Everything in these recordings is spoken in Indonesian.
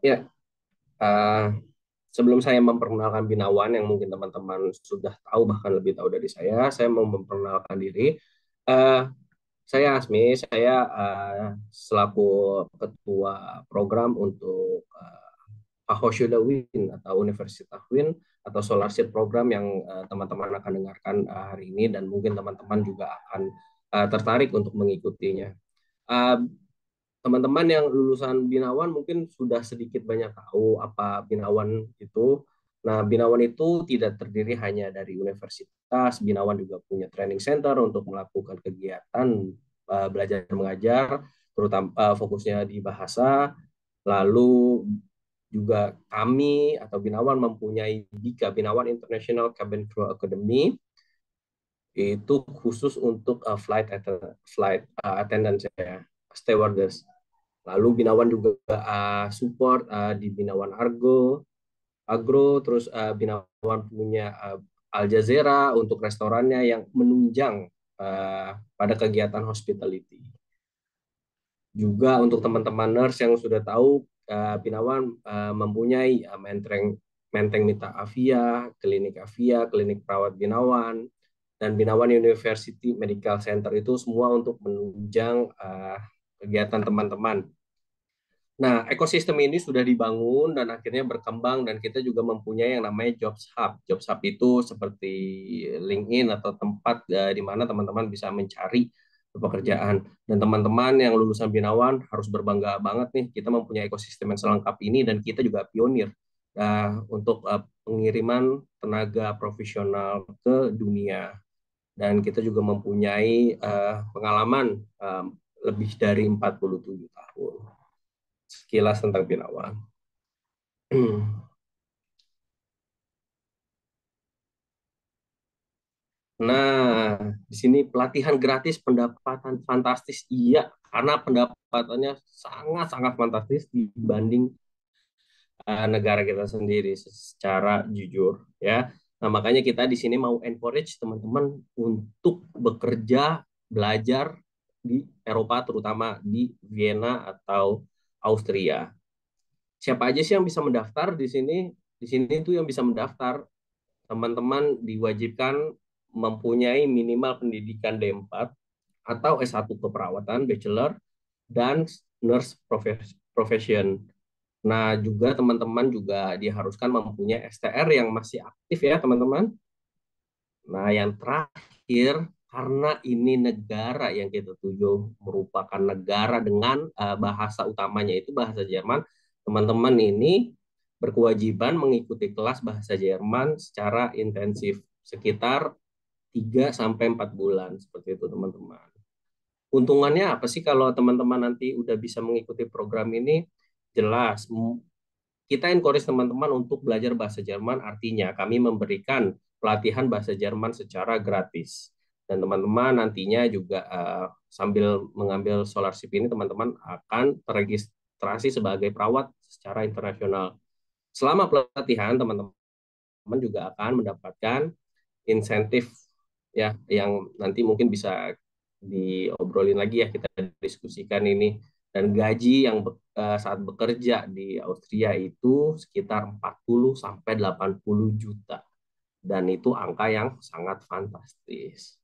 Ya, uh, sebelum saya memperkenalkan Binawan yang mungkin teman-teman sudah tahu bahkan lebih tahu dari saya, saya mau memperkenalkan diri. Uh, saya Asmi, saya uh, selaku ketua program untuk uh, Win atau Universitas Win atau Solar Seed program yang teman-teman uh, akan dengarkan uh, hari ini dan mungkin teman-teman juga akan uh, tertarik untuk mengikutinya. Uh, teman-teman yang lulusan binawan mungkin sudah sedikit banyak tahu apa binawan itu. Nah, binawan itu tidak terdiri hanya dari universitas, binawan juga punya training center untuk melakukan kegiatan eh, belajar mengajar, terutama eh, fokusnya di bahasa. Lalu juga kami atau binawan mempunyai Bika Binawan International Cabin Crew Academy itu khusus untuk eh, flight atau flight uh, attendance ya stewardess. Lalu Binawan juga uh, support uh, di Binawan Argo, Agro, terus uh, Binawan punya uh, Al Jazeera untuk restorannya yang menunjang uh, pada kegiatan hospitality. Juga untuk teman-teman nurse yang sudah tahu, uh, Binawan uh, mempunyai uh, menteng Menteng Mita Avia, Klinik Avia, Klinik Perawat Binawan, dan Binawan University Medical Center itu semua untuk menunjang uh, kegiatan teman-teman. Nah, ekosistem ini sudah dibangun dan akhirnya berkembang dan kita juga mempunyai yang namanya Jobs Hub. Jobs Hub itu seperti LinkedIn atau tempat eh, di mana teman-teman bisa mencari pekerjaan. Dan teman-teman yang lulusan Binawan harus berbangga banget nih, kita mempunyai ekosistem yang selengkap ini dan kita juga pionir uh, untuk eh, pengiriman tenaga profesional ke dunia. Dan kita juga mempunyai pengalaman lebih dari 47 tahun. Sekilas tentang Binawan. Nah, di sini pelatihan gratis pendapatan fantastis iya karena pendapatannya sangat-sangat fantastis dibanding eh, negara kita sendiri secara jujur ya. Nah, makanya kita di sini mau encourage teman-teman untuk bekerja, belajar di Eropa terutama di Vienna atau Austria. Siapa aja sih yang bisa mendaftar di sini? Di sini itu yang bisa mendaftar teman-teman diwajibkan mempunyai minimal pendidikan D4 atau S1 keperawatan bachelor dan nurse profession. Nah, juga teman-teman juga diharuskan mempunyai STR yang masih aktif ya, teman-teman. Nah, yang terakhir karena ini negara yang kita tuju merupakan negara dengan uh, bahasa utamanya itu bahasa Jerman, teman-teman ini berkewajiban mengikuti kelas bahasa Jerman secara intensif sekitar 3 sampai 4 bulan seperti itu teman-teman. Untungannya apa sih kalau teman-teman nanti udah bisa mengikuti program ini? Jelas kita encourage teman-teman untuk belajar bahasa Jerman artinya kami memberikan pelatihan bahasa Jerman secara gratis dan teman-teman nantinya juga uh, sambil mengambil scholarship ini teman-teman akan terregistrasi sebagai perawat secara internasional. Selama pelatihan teman-teman juga akan mendapatkan insentif ya yang nanti mungkin bisa diobrolin lagi ya kita diskusikan ini dan gaji yang be eh, saat bekerja di Austria itu sekitar 40 sampai 80 juta dan itu angka yang sangat fantastis.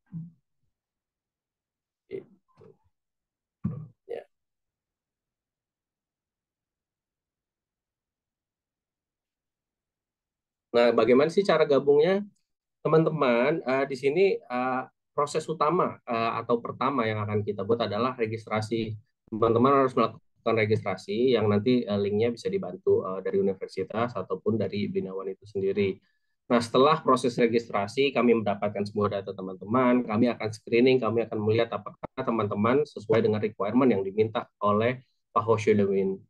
Nah, bagaimana sih cara gabungnya? Teman-teman, uh, di sini uh, proses utama uh, atau pertama yang akan kita buat adalah registrasi. Teman-teman harus melakukan registrasi yang nanti uh, linknya bisa dibantu uh, dari universitas ataupun dari binawan itu sendiri. Nah, setelah proses registrasi, kami mendapatkan semua data teman-teman, kami akan screening, kami akan melihat apakah teman-teman sesuai dengan requirement yang diminta oleh Pak Hoshiluin.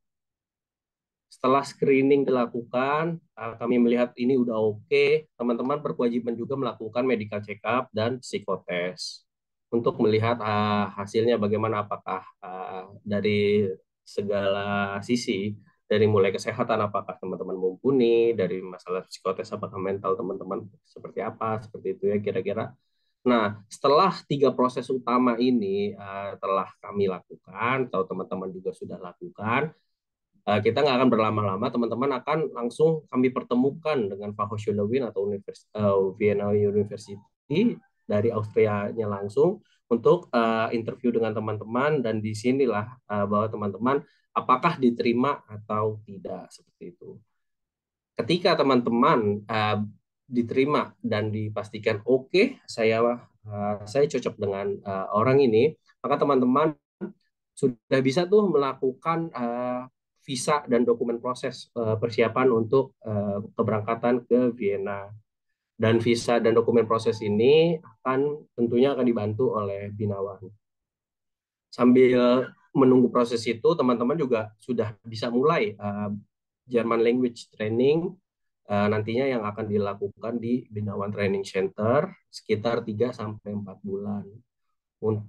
Setelah screening dilakukan, ah, kami melihat ini udah oke, okay. teman-teman berkewajiban juga melakukan medical check up dan psikotest untuk melihat ah, hasilnya bagaimana apakah ah, dari segala sisi dari mulai kesehatan apakah teman-teman mumpuni dari masalah psikotest apakah mental teman-teman seperti apa seperti itu ya kira-kira nah setelah tiga proses utama ini telah kami lakukan atau teman-teman juga sudah lakukan Eh, kita nggak akan berlama-lama, teman-teman akan langsung kami pertemukan dengan Fachhochschule Wien atau Univers uh, Vienna University dari Austria-nya langsung untuk uh, interview dengan teman-teman dan di sinilah uh, bahwa teman-teman apakah diterima atau tidak seperti itu. Ketika teman-teman uh, diterima dan dipastikan oke, okay, saya uh, saya cocok dengan uh, orang ini, maka teman-teman sudah bisa tuh melakukan uh, visa dan dokumen proses eh, persiapan untuk eh, keberangkatan ke Vienna. Dan visa dan dokumen proses ini akan tentunya akan dibantu oleh Binawan. Sambil menunggu proses itu, teman-teman juga sudah bisa mulai uh, German Language Training nantinya yang akan dilakukan di Binawan Training Center sekitar 3 sampai 4 bulan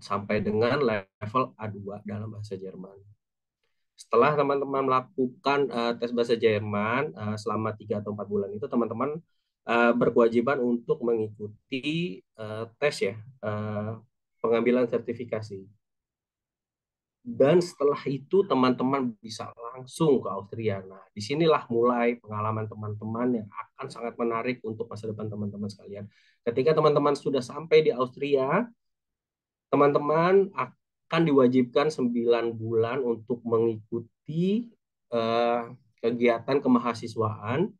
sampai dengan level A2 dalam bahasa Jerman setelah teman-teman melakukan uh, tes bahasa Jerman uh, selama tiga atau empat bulan itu teman-teman uh, berkewajiban untuk mengikuti uh, tes ya uh, pengambilan sertifikasi dan setelah itu teman-teman bisa langsung ke Austria. Nah, disinilah mulai pengalaman teman-teman yang akan sangat menarik untuk masa depan teman-teman sekalian. Ketika teman-teman sudah sampai di Austria, teman-teman kan diwajibkan 9 bulan untuk mengikuti uh, kegiatan kemahasiswaan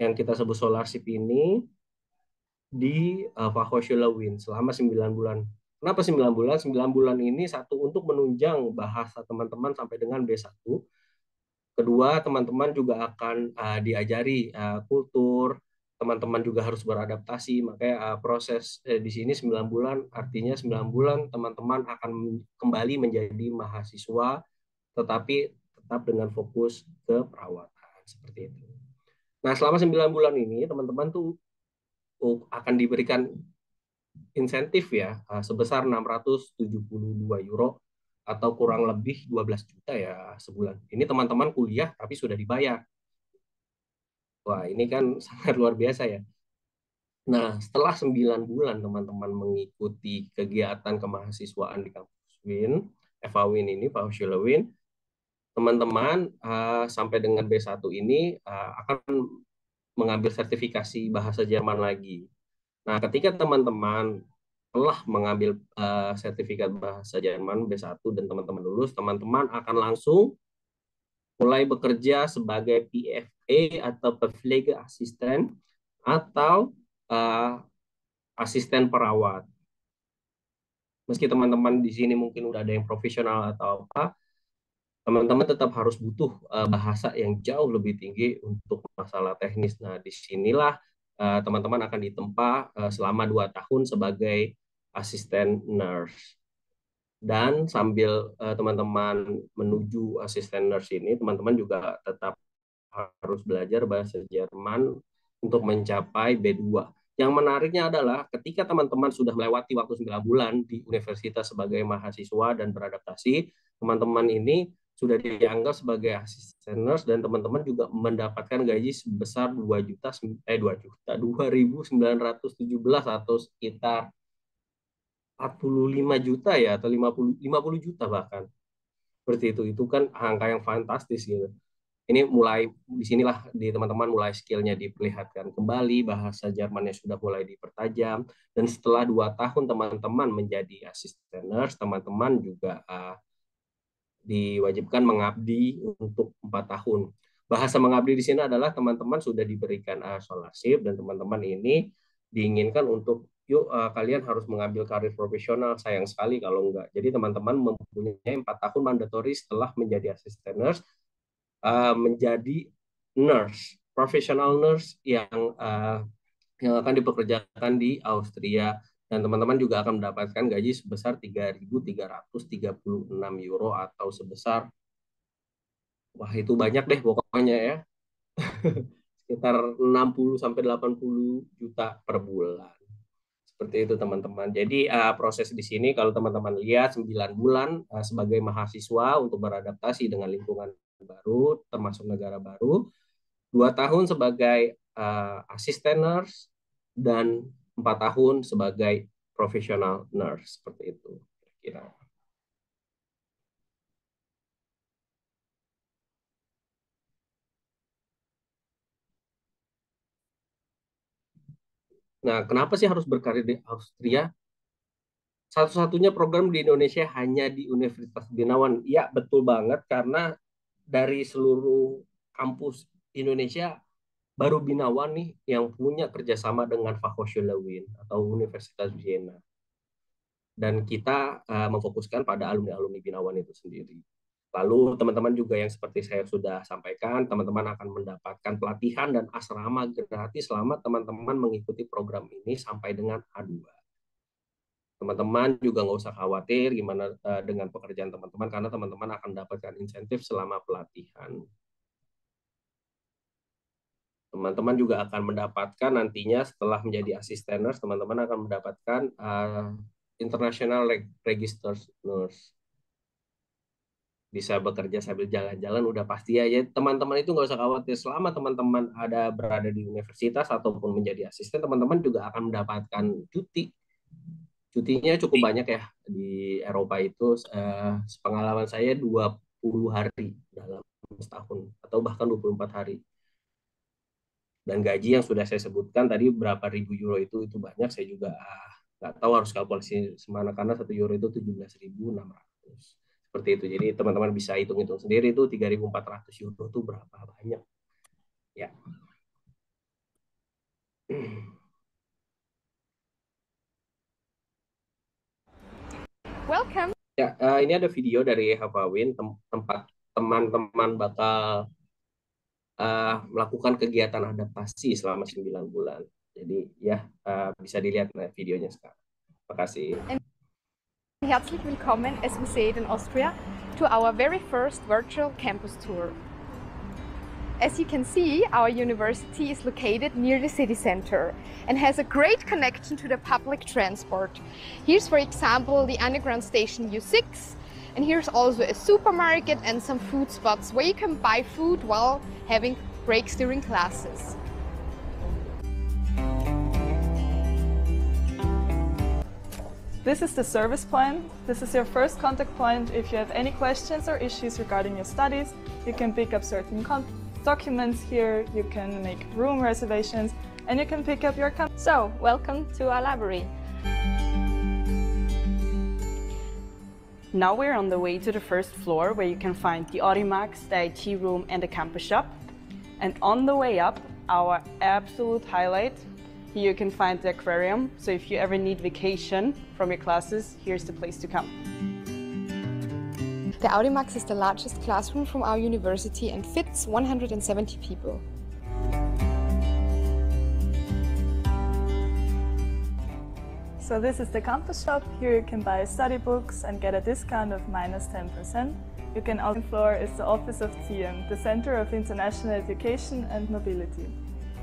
yang kita sebut scholarship ini di uh, eh, Fakultas Win selama 9 bulan. Kenapa 9 bulan? 9 bulan ini satu untuk menunjang bahasa teman-teman sampai dengan B1. Kedua, teman-teman juga akan uh, diajari uh, kultur, teman-teman juga harus beradaptasi makanya uh, proses eh, di sini 9 bulan artinya 9 bulan teman-teman akan kembali menjadi mahasiswa tetapi tetap dengan fokus ke perawatan seperti itu. Nah, selama 9 bulan ini teman-teman tuh oh, akan diberikan insentif ya ah, sebesar 672 euro atau kurang lebih 12 juta ya sebulan. Ini teman-teman kuliah tapi sudah dibayar Wah, ini kan sangat luar biasa ya. Nah, setelah sembilan bulan teman-teman mengikuti kegiatan kemahasiswaan di kampus WIN, FA WIN ini, Pak WIN, teman-teman uh, sampai dengan B1 ini uh, akan mengambil sertifikasi bahasa Jerman lagi. Nah, ketika teman-teman telah mengambil uh, sertifikat bahasa Jerman B1 dan teman-teman lulus, teman-teman akan langsung mulai bekerja sebagai PFA atau Pflege Assistant atau uh, asisten perawat. Meski teman-teman di sini mungkin udah ada yang profesional atau apa, teman-teman tetap harus butuh uh, bahasa yang jauh lebih tinggi untuk masalah teknis. Nah, disinilah eh, teman-teman uh, akan ditempa uh, selama dua tahun sebagai asisten nurse dan sambil eh, teman-teman uh, menuju asisten nurse ini teman-teman juga tetap harus belajar bahasa Jerman untuk mencapai B2. Yang menariknya adalah ketika teman-teman sudah melewati waktu 9 bulan di universitas sebagai mahasiswa dan beradaptasi, teman-teman ini sudah dianggap sebagai asisten nurse dan teman-teman juga mendapatkan gaji sebesar 2 juta eh 2 juta 2.917 atau sekitar 45 juta ya atau 50 50 juta bahkan seperti itu itu kan angka yang fantastis gitu ini mulai di sinilah di teman-teman mulai skillnya diperlihatkan kembali bahasa Jermannya sudah mulai dipertajam dan setelah dua tahun teman-teman menjadi asisten nurse teman-teman juga uh, diwajibkan mengabdi untuk empat tahun bahasa mengabdi di sini adalah teman-teman sudah diberikan uh, scholarship dan teman-teman ini diinginkan untuk yuk uh, kalian harus mengambil karir profesional sayang sekali kalau enggak jadi teman-teman mempunyai empat tahun mandatory setelah menjadi asisten nurse uh, menjadi nurse professional nurse yang uh, yang akan diperkerjakan di Austria dan teman-teman juga akan mendapatkan gaji sebesar 3.336 euro atau sebesar wah itu banyak deh pokoknya ya sekitar 60 sampai 80 juta per bulan seperti itu teman-teman. Jadi uh, proses di sini kalau teman-teman lihat 9 bulan uh, sebagai mahasiswa untuk beradaptasi dengan lingkungan baru termasuk negara baru, dua tahun sebagai uh, eh, asisten nurse dan empat tahun sebagai profesional nurse seperti itu kira-kira. Nah, kenapa sih harus berkarir di Austria? Satu-satunya program di Indonesia hanya di Universitas Binawan. Ya betul banget karena dari seluruh kampus Indonesia baru Binawan nih yang punya kerjasama dengan Fachhochschule Wien atau Universitas Vienna. Dan kita uh, memfokuskan pada alumni-alumni Binawan itu sendiri. Lalu teman-teman juga yang seperti saya sudah sampaikan, teman-teman akan mendapatkan pelatihan dan asrama gratis selama teman-teman mengikuti program ini sampai dengan A2. Teman-teman juga nggak usah khawatir gimana eh, dengan pekerjaan teman-teman karena teman-teman akan mendapatkan insentif selama pelatihan. Teman-teman juga akan mendapatkan nantinya setelah menjadi asisten nurse, teman-teman akan mendapatkan uh, international registered nurse bisa bekerja sambil jalan-jalan udah pasti aja teman-teman itu nggak usah khawatir selama teman-teman ada berada di universitas ataupun menjadi asisten, teman-teman juga akan mendapatkan cuti. Cutinya cukup iya. banyak ya di Eropa itu. Eh, pengalaman saya 20 hari dalam setahun atau bahkan 24 hari. Dan gaji yang sudah saya sebutkan tadi berapa ribu euro itu itu banyak saya juga ah, nggak tahu harus kalkulasi semana karena satu euro itu 17.600 seperti itu. Jadi teman-teman bisa hitung-hitung sendiri itu 3.400 euro itu berapa banyak. Ya. Welcome. Ya, eh, ini ada video dari Hafawin tem tempat teman-teman bakal uh, melakukan kegiatan adaptasi selama 9 bulan. Jadi ya uh, bisa dilihat nah, videonya sekarang. Terima kasih. herzlich willkommen, as we say it in Austria, to our very first virtual campus tour. As you can see, our university is located near the city center and has a great connection to the public transport. Here's, for example, the underground station U6, and here's also a supermarket and some food spots where you can buy food while having breaks during classes. This is the service plan. This is your first contact point. If you have any questions or issues regarding your studies, you can pick up certain documents here, you can make room reservations, and you can pick up your So, welcome to our library. Now we're on the way to the first floor where you can find the Audimax, the IT room and the campus shop. And on the way up, our absolute highlight, here you can find the aquarium, so if you ever need vacation from your classes, here's the place to come. The Audimax is the largest classroom from our university and fits 170 people. So this is the campus shop. Here you can buy study books and get a discount of minus 10%. You can also floor is the office of TM, the Center of International Education and Mobility.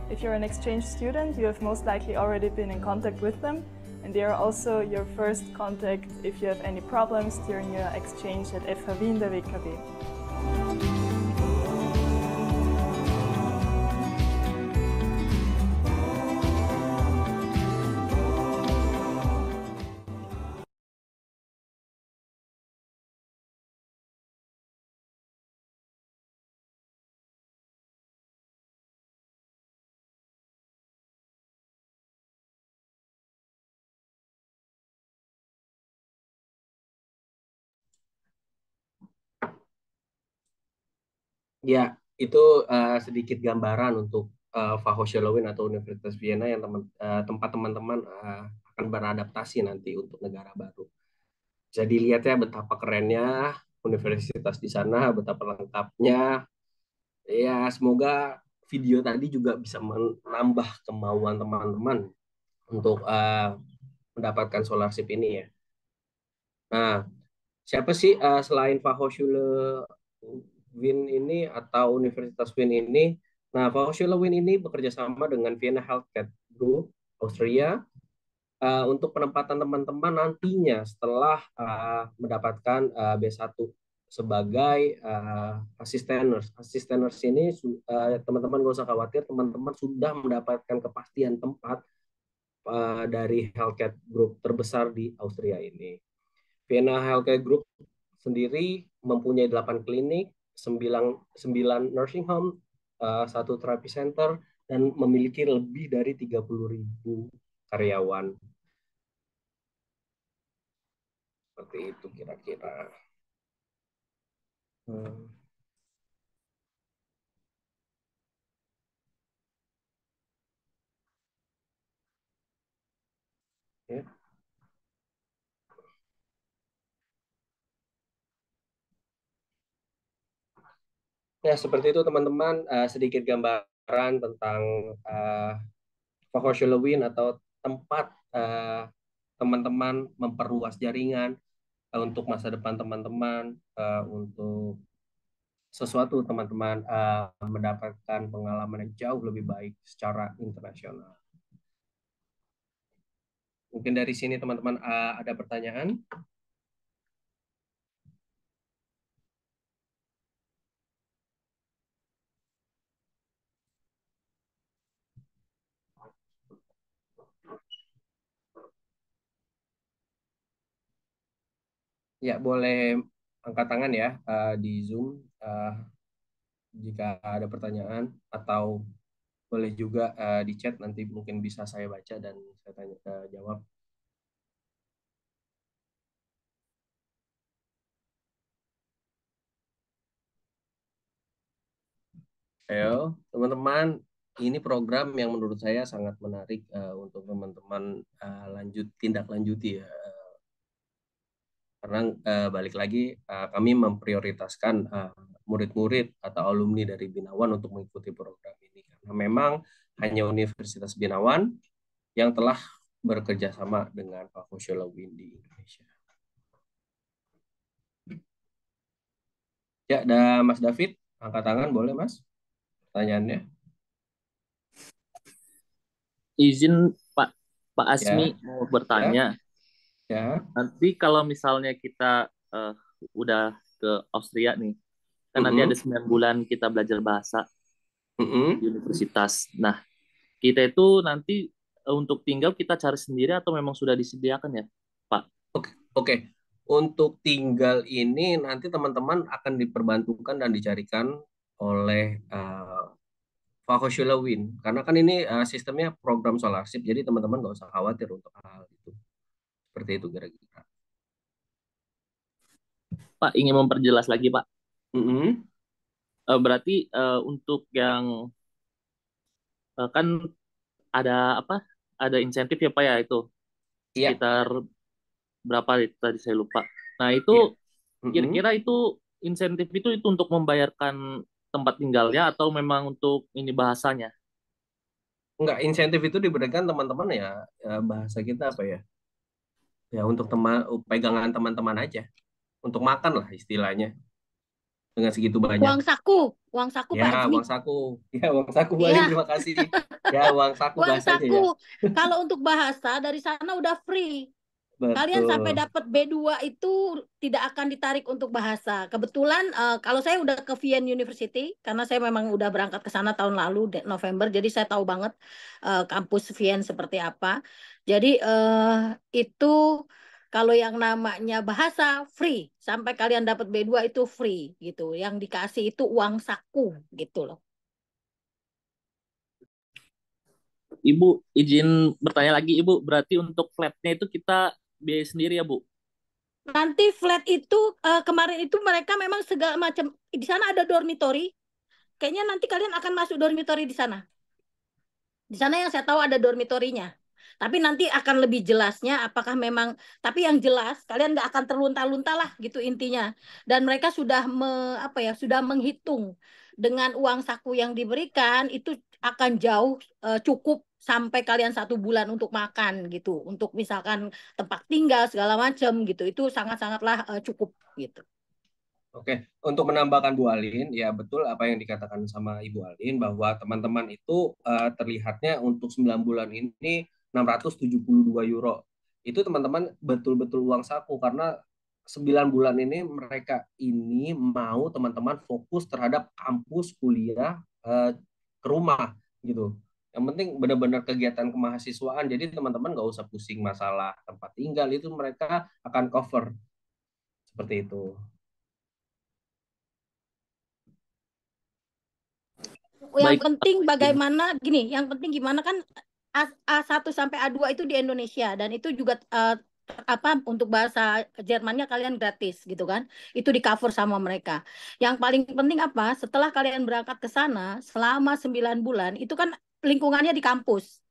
If you're an exchange student, you have most likely already been in contact with them, and they are also your first contact if you have any problems during your exchange at FH in der WKW. Ya, itu uh, sedikit gambaran untuk uh, eh, Fachhochschule atau Universitas Vienna yang teman, uh, tempat teman-teman uh, akan beradaptasi nanti untuk negara baru. Jadi lihat ya betapa kerennya universitas di sana, betapa lengkapnya. Ya, semoga video tadi juga bisa menambah kemauan teman-teman untuk uh, mendapatkan scholarship ini ya. Nah, siapa sih uh, selain Fachhochschule Win ini atau Universitas Win ini, nah Vauxhall Win ini bekerja sama dengan Vienna Healthcare Group Austria uh, untuk penempatan teman-teman nantinya setelah uh, mendapatkan uh, eh, B1 sebagai uh, asisten nurse. Asisten nurse ini teman teman-teman gak usah khawatir, teman-teman sudah mendapatkan kepastian tempat uh, dari Healthcare Group terbesar di Austria ini. Vienna Healthcare Group sendiri mempunyai 8 klinik sembilan sembilan nursing home, eh, satu terapi center, dan memiliki lebih dari 30 ribu karyawan. Seperti itu kira-kira. Hmm. Ya. Ya, seperti itu teman-teman, uh, sedikit gambaran tentang uh, eh, Fahoshulawin atau tempat uh, teman-teman memperluas jaringan uh, untuk masa depan teman-teman, uh, untuk sesuatu teman-teman uh, mendapatkan pengalaman yang jauh lebih baik secara internasional. Mungkin dari sini teman-teman uh, ada pertanyaan? Ya, boleh angkat tangan ya uh, di Zoom uh, jika ada pertanyaan atau boleh juga uh, di chat nanti mungkin bisa saya baca dan saya tanya uh, jawab. Ayo, teman-teman, ini program yang menurut saya sangat menarik uh, untuk teman-teman uh, lanjut tindak lanjuti ya karena uh, balik lagi uh, kami memprioritaskan eh, murid-murid uh, atau alumni dari Binawan untuk mengikuti program ini karena memang hanya Universitas Binawan yang telah bekerja sama dengan Fakusiologi di Indonesia. Ya, ada Mas David, angkat tangan boleh Mas? Pertanyaannya. Izin Pak Pak Asmi ya. mau bertanya. Ya Ya. Nanti kalau misalnya kita uh, udah ke Austria nih, kan mm -hmm. nanti ada 9 bulan kita belajar bahasa mm -hmm. di universitas. Nah, kita itu nanti eh, untuk tinggal kita cari sendiri atau memang sudah disediakan ya, Pak? Oke, okay. oke. Okay. Untuk tinggal ini nanti teman-teman akan diperbantukan dan dicarikan oleh uh, eh, Fakoshila Win. Karena kan ini uh, sistemnya program scholarship, jadi teman-teman nggak usah khawatir untuk hal itu. Seperti itu kira-kira. Pak ingin memperjelas lagi Pak. Mm -hmm. uh, berarti uh, untuk yang uh, kan ada apa? Ada insentif ya Pak ya itu yeah. sekitar berapa tadi saya lupa. Nah itu kira mm-hmm. kira-kira mm -hmm. itu insentif itu itu untuk membayarkan tempat tinggalnya atau memang untuk ini bahasanya? Enggak, insentif itu diberikan teman-teman ya bahasa kita apa ya? ya untuk teman uh, pegangan teman-teman aja untuk makan lah istilahnya dengan segitu banyak uang saku uang saku ya Pak uang saku ya uang saku Bali iya. terima kasih ya uang saku uang saku ya. kalau untuk bahasa dari sana udah free Betul. Kalian sampai dapat B2 itu tidak akan ditarik untuk bahasa. Kebetulan uh, kalau saya udah ke Vien University karena saya memang udah berangkat ke sana tahun lalu November jadi saya tahu banget uh, kampus Vien seperti apa. Jadi uh, itu kalau yang namanya bahasa free sampai kalian dapat B2 itu free gitu. Yang dikasih itu uang saku gitu loh. Ibu izin bertanya lagi Ibu, berarti untuk flatnya itu kita biaya sendiri ya Bu? Nanti flat itu uh, kemarin itu mereka memang segala macam di sana ada dormitory. Kayaknya nanti kalian akan masuk dormitory di sana. Di sana yang saya tahu ada dormitorinya. Tapi nanti akan lebih jelasnya apakah memang tapi yang jelas kalian nggak akan terlunta-lunta lah gitu intinya. Dan mereka sudah me, apa ya sudah menghitung dengan uang saku yang diberikan itu akan jauh uh, cukup sampai kalian satu bulan untuk makan gitu, untuk misalkan tempat tinggal segala macam gitu, itu sangat-sangatlah uh, cukup gitu. Oke, untuk menambahkan Bu Alin, ya betul apa yang dikatakan sama Ibu Alin bahwa teman-teman itu uh, terlihatnya untuk 9 bulan ini 672 euro. Itu teman-teman betul-betul uang saku karena 9 bulan ini mereka ini mau teman-teman fokus terhadap kampus kuliah uh, ke rumah gitu yang penting benar-benar kegiatan kemahasiswaan jadi teman-teman nggak usah pusing masalah tempat tinggal itu mereka akan cover seperti itu yang Baik. penting bagaimana gini yang penting gimana kan A1 sampai A2 itu di Indonesia dan itu juga uh, apa untuk bahasa Jermannya kalian gratis gitu kan itu di cover sama mereka yang paling penting apa setelah kalian berangkat ke sana selama 9 bulan itu kan lingkungannya di kampus.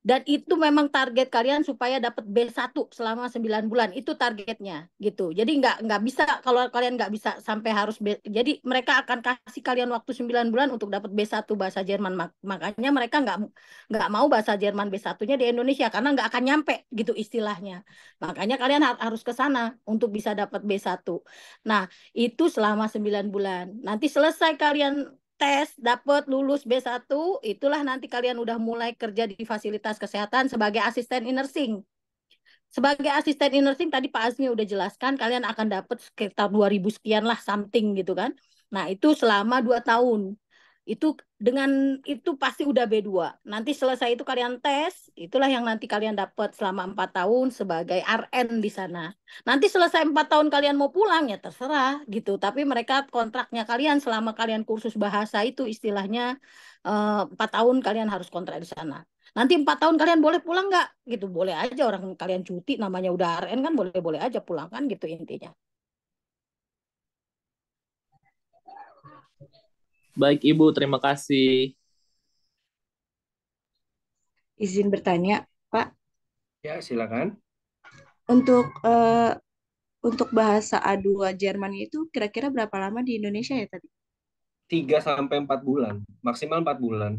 Dan itu memang target kalian supaya dapat B1 selama 9 bulan. Itu targetnya gitu. Jadi nggak nggak bisa kalau kalian nggak bisa sampai harus B, jadi mereka akan kasih kalian waktu 9 bulan untuk dapat B1 bahasa Jerman. Makanya mereka nggak nggak mau bahasa Jerman B1-nya di Indonesia karena nggak akan nyampe gitu istilahnya. Makanya kalian harus ke sana untuk bisa dapat B1. Nah, itu selama 9 bulan. Nanti selesai kalian tes dapat lulus B1 itulah nanti kalian udah mulai kerja di fasilitas kesehatan sebagai asisten nursing Sebagai asisten nursing tadi Pak Azmi udah jelaskan kalian akan dapat sekitar 2000 sekian lah something gitu kan. Nah, itu selama 2 tahun. Itu dengan itu pasti udah B2. Nanti selesai itu kalian tes, itulah yang nanti kalian dapat selama empat tahun sebagai RN di sana. Nanti selesai empat tahun kalian mau pulang ya terserah gitu. Tapi mereka kontraknya kalian selama kalian kursus bahasa itu istilahnya eh, empat 4 tahun kalian harus kontrak di sana. Nanti empat tahun kalian boleh pulang nggak? Gitu boleh aja orang kalian cuti namanya udah RN kan boleh boleh aja pulang kan gitu intinya. Baik Ibu, terima kasih. Izin bertanya, Pak. Ya, silakan. Untuk uh, untuk bahasa A2 Jerman itu kira-kira berapa lama di Indonesia ya tadi? 3 sampai 4 bulan, maksimal 4 bulan.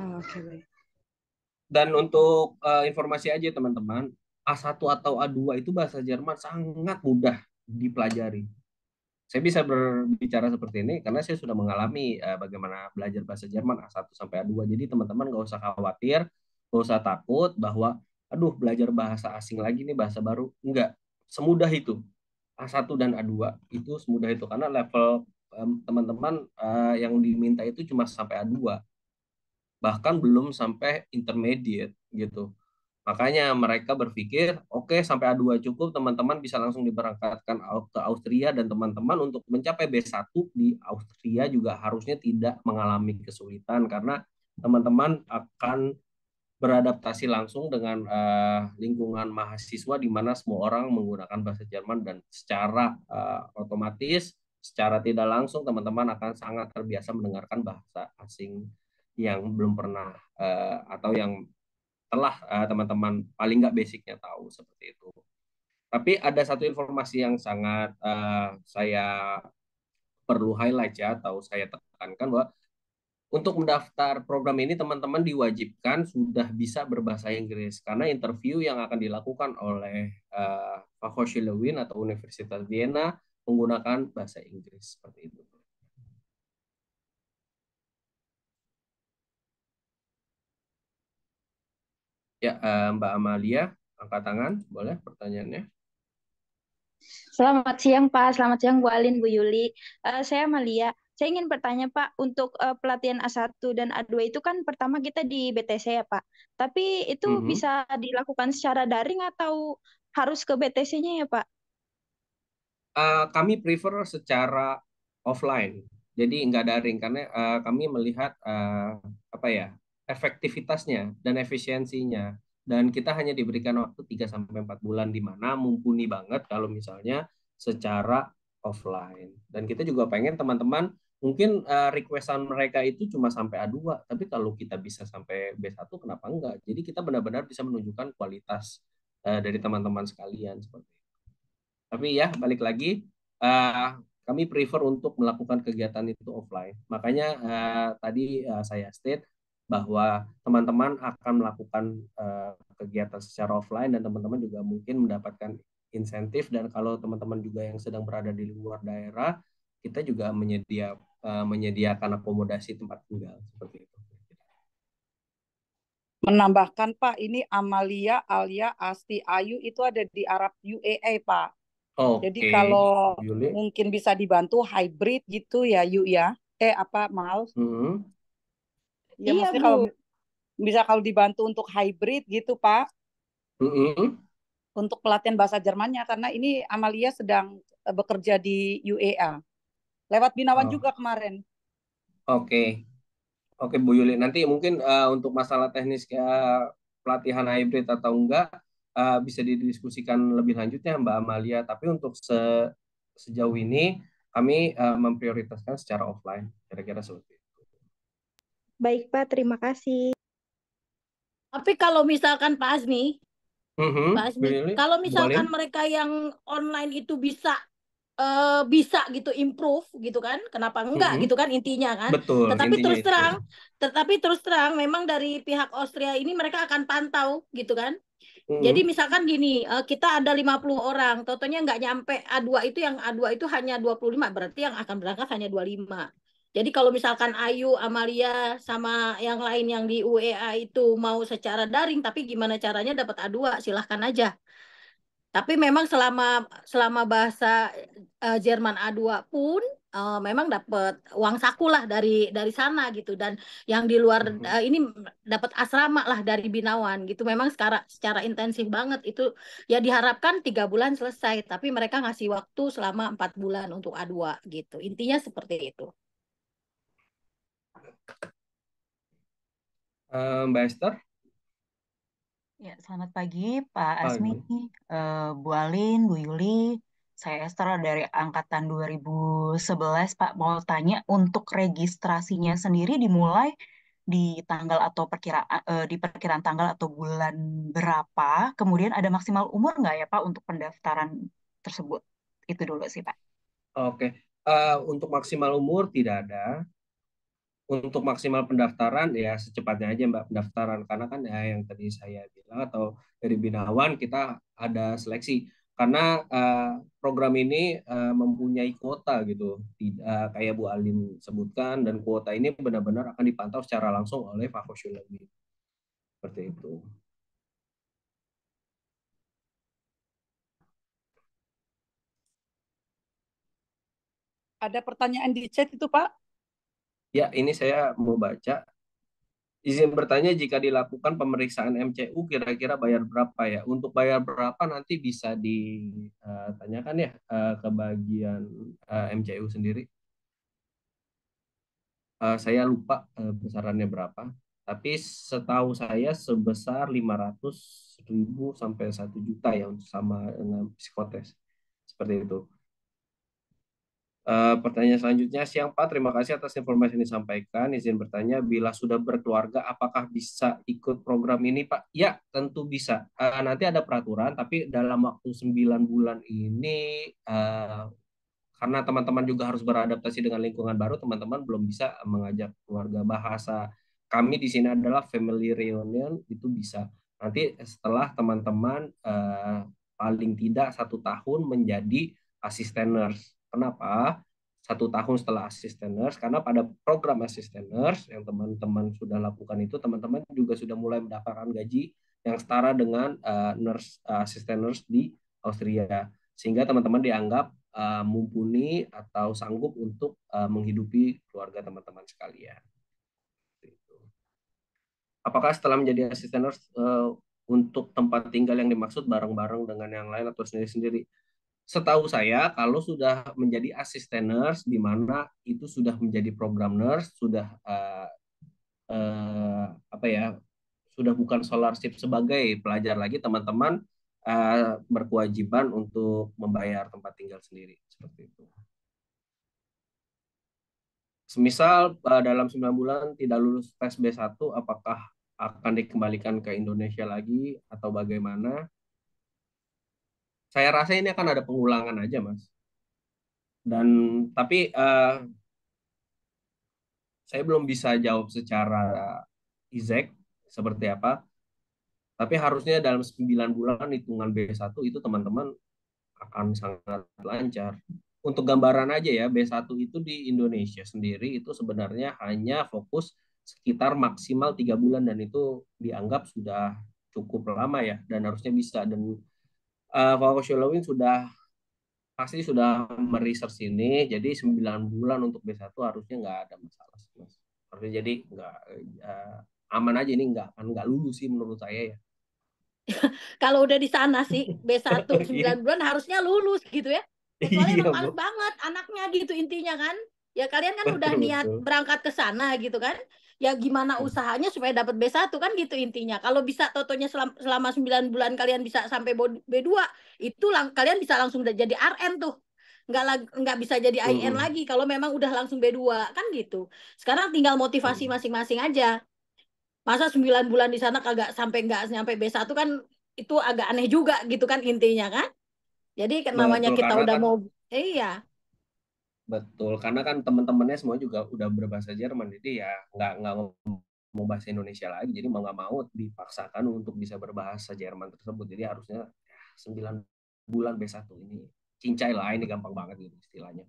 Oh, Oke, okay, baik. Dan untuk uh, informasi aja teman-teman, A1 atau A2 itu bahasa Jerman sangat mudah dipelajari. Saya bisa berbicara seperti ini karena saya sudah mengalami uh, bagaimana belajar bahasa Jerman A1 sampai A2. Jadi teman-teman nggak usah khawatir, nggak usah takut bahwa aduh belajar bahasa asing lagi nih bahasa baru. Enggak, semudah itu. A1 dan A2 itu semudah itu karena level teman-teman um, uh, yang diminta itu cuma sampai A2. Bahkan belum sampai intermediate gitu Makanya mereka berpikir, oke okay, sampai A2 cukup, teman-teman bisa langsung diberangkatkan ke Austria dan teman-teman untuk mencapai B1 di Austria juga harusnya tidak mengalami kesulitan karena teman-teman akan beradaptasi langsung dengan uh, lingkungan mahasiswa di mana semua orang menggunakan bahasa Jerman dan secara uh, otomatis, secara tidak langsung teman-teman akan sangat terbiasa mendengarkan bahasa asing yang belum pernah uh, atau yang telah eh, teman-teman uh, paling nggak basicnya tahu seperti itu. Tapi ada satu informasi yang sangat uh, saya perlu highlight ya atau saya tekankan bahwa untuk mendaftar program ini teman-teman diwajibkan sudah bisa berbahasa Inggris karena interview yang akan dilakukan oleh uh, eh, Fakultas Lewin atau Universitas Vienna menggunakan bahasa Inggris seperti itu. Ya, eh, Mbak Amalia, angkat tangan, boleh pertanyaannya? Selamat siang Pak, selamat siang Bu Alin, Bu Yuli. Uh, saya Amalia. Saya ingin bertanya Pak, untuk uh, pelatihan A1 dan A2 itu kan pertama kita di BTC ya Pak. Tapi itu mm -hmm. bisa dilakukan secara daring atau harus ke BTC-nya ya Pak? Uh, kami prefer secara offline. Jadi nggak daring karena uh, kami melihat uh, apa ya efektivitasnya dan efisiensinya. Dan kita hanya diberikan waktu 3 sampai 4 bulan di mana mumpuni banget kalau misalnya secara offline. Dan kita juga pengen teman-teman mungkin eh, requestan mereka itu cuma sampai A2, tapi kalau kita bisa sampai B1 kenapa enggak? Jadi kita benar-benar bisa menunjukkan kualitas eh, dari teman-teman sekalian seperti itu. Tapi ya balik lagi uh, kami prefer untuk melakukan kegiatan itu offline. Makanya uh, tadi uh, saya state bahwa teman-teman akan melakukan uh, kegiatan secara offline dan teman-teman juga mungkin mendapatkan insentif dan kalau teman-teman juga yang sedang berada di luar daerah kita juga menyedia uh, menyediakan akomodasi tempat tinggal seperti itu. Menambahkan Pak, ini Amalia, Alia, Asti, Ayu itu ada di Arab UAE Pak. Oh, Jadi kalau Yuli. mungkin bisa dibantu hybrid gitu ya Yu ya. Eh apa Mal? Mm -hmm. Ya, iya, Bu. kalau bisa kalau dibantu untuk hybrid gitu, Pak. Mm -hmm. Untuk pelatihan bahasa Jermannya karena ini Amalia sedang eh, bekerja di UEA. Lewat Binawan oh. juga kemarin. Oke. Okay. Oke, okay, Bu Yuli. Nanti mungkin uh, untuk masalah teknis uh, pelatihan hybrid atau enggak uh, bisa didiskusikan lebih lanjutnya Mbak Amalia, tapi untuk se sejauh ini kami uh, memprioritaskan secara offline, kira-kira seperti itu. Baik, Pak. Terima kasih. Tapi kalau misalkan Pak Azmi, mm-hmm, Pak Azmi, kalau misalkan Boleh. mereka yang online itu bisa uh, bisa gitu improve gitu kan, kenapa enggak mm-hmm. gitu kan intinya kan? Betul. Tetapi terus terang, itu. tetapi terus terang memang dari pihak Austria ini mereka akan pantau gitu kan. Mm-hmm. Jadi misalkan gini, uh, kita ada 50 orang, totalnya nggak nyampe A2 itu yang A2 itu hanya 25, berarti yang akan berangkat hanya 25. Jadi kalau misalkan Ayu, Amalia, sama yang lain yang di UEA itu mau secara daring, tapi gimana caranya dapat A2, silahkan aja. Tapi memang selama selama bahasa uh, Jerman A2 pun uh, memang dapat uang saku lah dari dari sana gitu dan yang di luar uh, ini dapat asrama lah dari Binawan gitu memang secara secara intensif banget itu ya diharapkan tiga bulan selesai tapi mereka ngasih waktu selama empat bulan untuk A2 gitu intinya seperti itu. Eh, Mbak Esther. Ya, selamat pagi Pak Asmi, eh, Bu Alin, Bu Yuli. Saya Esther dari angkatan 2011, Pak. Mau tanya untuk registrasinya sendiri dimulai di tanggal atau perkiraan eh, di perkiraan tanggal atau bulan berapa? Kemudian ada maksimal umur nggak ya Pak untuk pendaftaran tersebut? Itu dulu sih Pak. Oke, uh, untuk maksimal umur tidak ada untuk maksimal pendaftaran ya secepatnya aja Mbak pendaftaran karena kan ya yang tadi saya bilang atau dari binawan kita ada seleksi karena uh, program ini uh, mempunyai kuota gitu tidak uh, kayak Bu Alim sebutkan dan kuota ini benar-benar akan dipantau secara langsung oleh pak fakosyologi seperti itu. Ada pertanyaan di chat itu Pak? Ya, ini saya mau baca. Izin bertanya jika dilakukan pemeriksaan MCU kira-kira bayar berapa ya? Untuk bayar berapa nanti bisa ditanyakan ya eh, ke bagian eh, MCU sendiri. Eh, saya lupa besarannya berapa, tapi setahu saya sebesar 500 ribu sampai 1 juta ya untuk sama dengan psikotes. Seperti itu. Eh, pertanyaan selanjutnya, siang Pak, terima kasih atas informasi yang disampaikan. Izin bertanya, bila sudah berkeluarga, apakah bisa ikut program ini Pak? Ya, tentu bisa. Uh, nanti ada peraturan, tapi dalam waktu 9 bulan ini, uh, karena teman-teman juga harus beradaptasi dengan lingkungan baru, teman-teman belum bisa mengajak keluarga bahasa. Kami di sini adalah family reunion, itu bisa. Nanti setelah teman-teman uh, paling tidak satu tahun menjadi asisten Kenapa? Satu tahun setelah asisten nurse, karena pada program asisten nurse yang teman-teman sudah lakukan itu, teman-teman juga sudah mulai mendapatkan gaji yang setara dengan uh, nurse uh, eh, asisten nurse di Austria, sehingga teman-teman dianggap uh, mumpuni atau sanggup untuk uh, menghidupi keluarga teman-teman sekalian. Gitu. Apakah setelah menjadi asisten nurse uh, untuk tempat tinggal yang dimaksud bareng-bareng dengan yang lain atau sendiri-sendiri setahu saya kalau sudah menjadi asisten nurse di mana itu sudah menjadi program nurse sudah uh, uh, apa ya sudah bukan scholarship sebagai pelajar lagi teman-teman uh, berkewajiban untuk membayar tempat tinggal sendiri seperti itu. Semisal uh, dalam 9 bulan tidak lulus tes B1 apakah akan dikembalikan ke Indonesia lagi atau bagaimana? saya rasa ini akan ada pengulangan aja mas dan tapi uh, saya belum bisa jawab secara exact seperti apa tapi harusnya dalam 9 bulan hitungan B1 itu teman-teman akan sangat lancar untuk gambaran aja ya B1 itu di Indonesia sendiri itu sebenarnya hanya fokus sekitar maksimal tiga bulan dan itu dianggap sudah cukup lama ya dan harusnya bisa dan uh, eh, Falco Shulowin sudah pasti sudah meresearch ini jadi 9 bulan untuk B1 harusnya nggak ada masalah mas harusnya jadi nggak uh, aman aja ini nggak kan nggak lulus sih menurut saya ya kalau udah di sana sih B1 9 iya. bulan harusnya lulus gitu ya soalnya iya, emang banget anaknya gitu intinya kan ya kalian kan betul, udah niat betul. berangkat ke sana gitu kan ya gimana usahanya supaya dapat B1 kan gitu intinya. Kalau bisa totonya selama, selama 9 bulan kalian bisa sampai B2, itu lang kalian bisa langsung jadi RN tuh. Nggak, nggak bisa jadi IN hmm. lagi kalau memang udah langsung B2 kan gitu. Sekarang tinggal motivasi masing-masing aja. Masa 9 bulan di sana kagak sampai nggak sampai B1 kan itu agak aneh juga gitu kan intinya kan. Jadi kan nah, namanya kita udah mau iya Betul, karena kan teman-temannya semua juga udah berbahasa Jerman, jadi ya nggak nggak mau bahasa Indonesia lagi, jadi mau nggak mau dipaksakan untuk bisa berbahasa Jerman tersebut. Jadi harusnya sembilan bulan B1 ini cincai lah, ini gampang banget gitu istilahnya.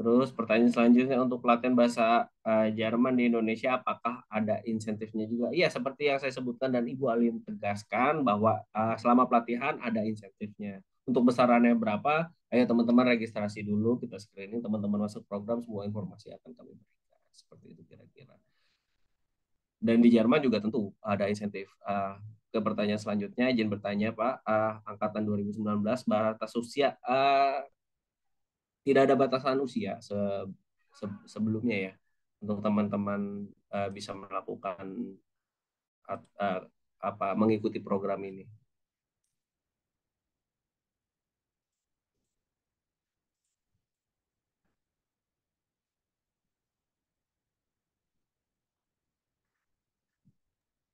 Terus pertanyaan selanjutnya untuk pelatihan bahasa eh, Jerman di Indonesia apakah ada insentifnya juga? Iya, seperti yang saya sebutkan dan Ibu Alin tegaskan bahwa eh, selama pelatihan ada insentifnya untuk besarannya berapa ayo teman-teman registrasi dulu kita screening teman-teman masuk program semua informasi akan kami berikan seperti itu kira-kira dan di Jerman juga tentu ada insentif uh, ke pertanyaan selanjutnya izin bertanya Pak uh, angkatan 2019 batas usia uh, tidak ada batasan usia se se sebelumnya ya untuk teman-teman uh, bisa melakukan uh, apa mengikuti program ini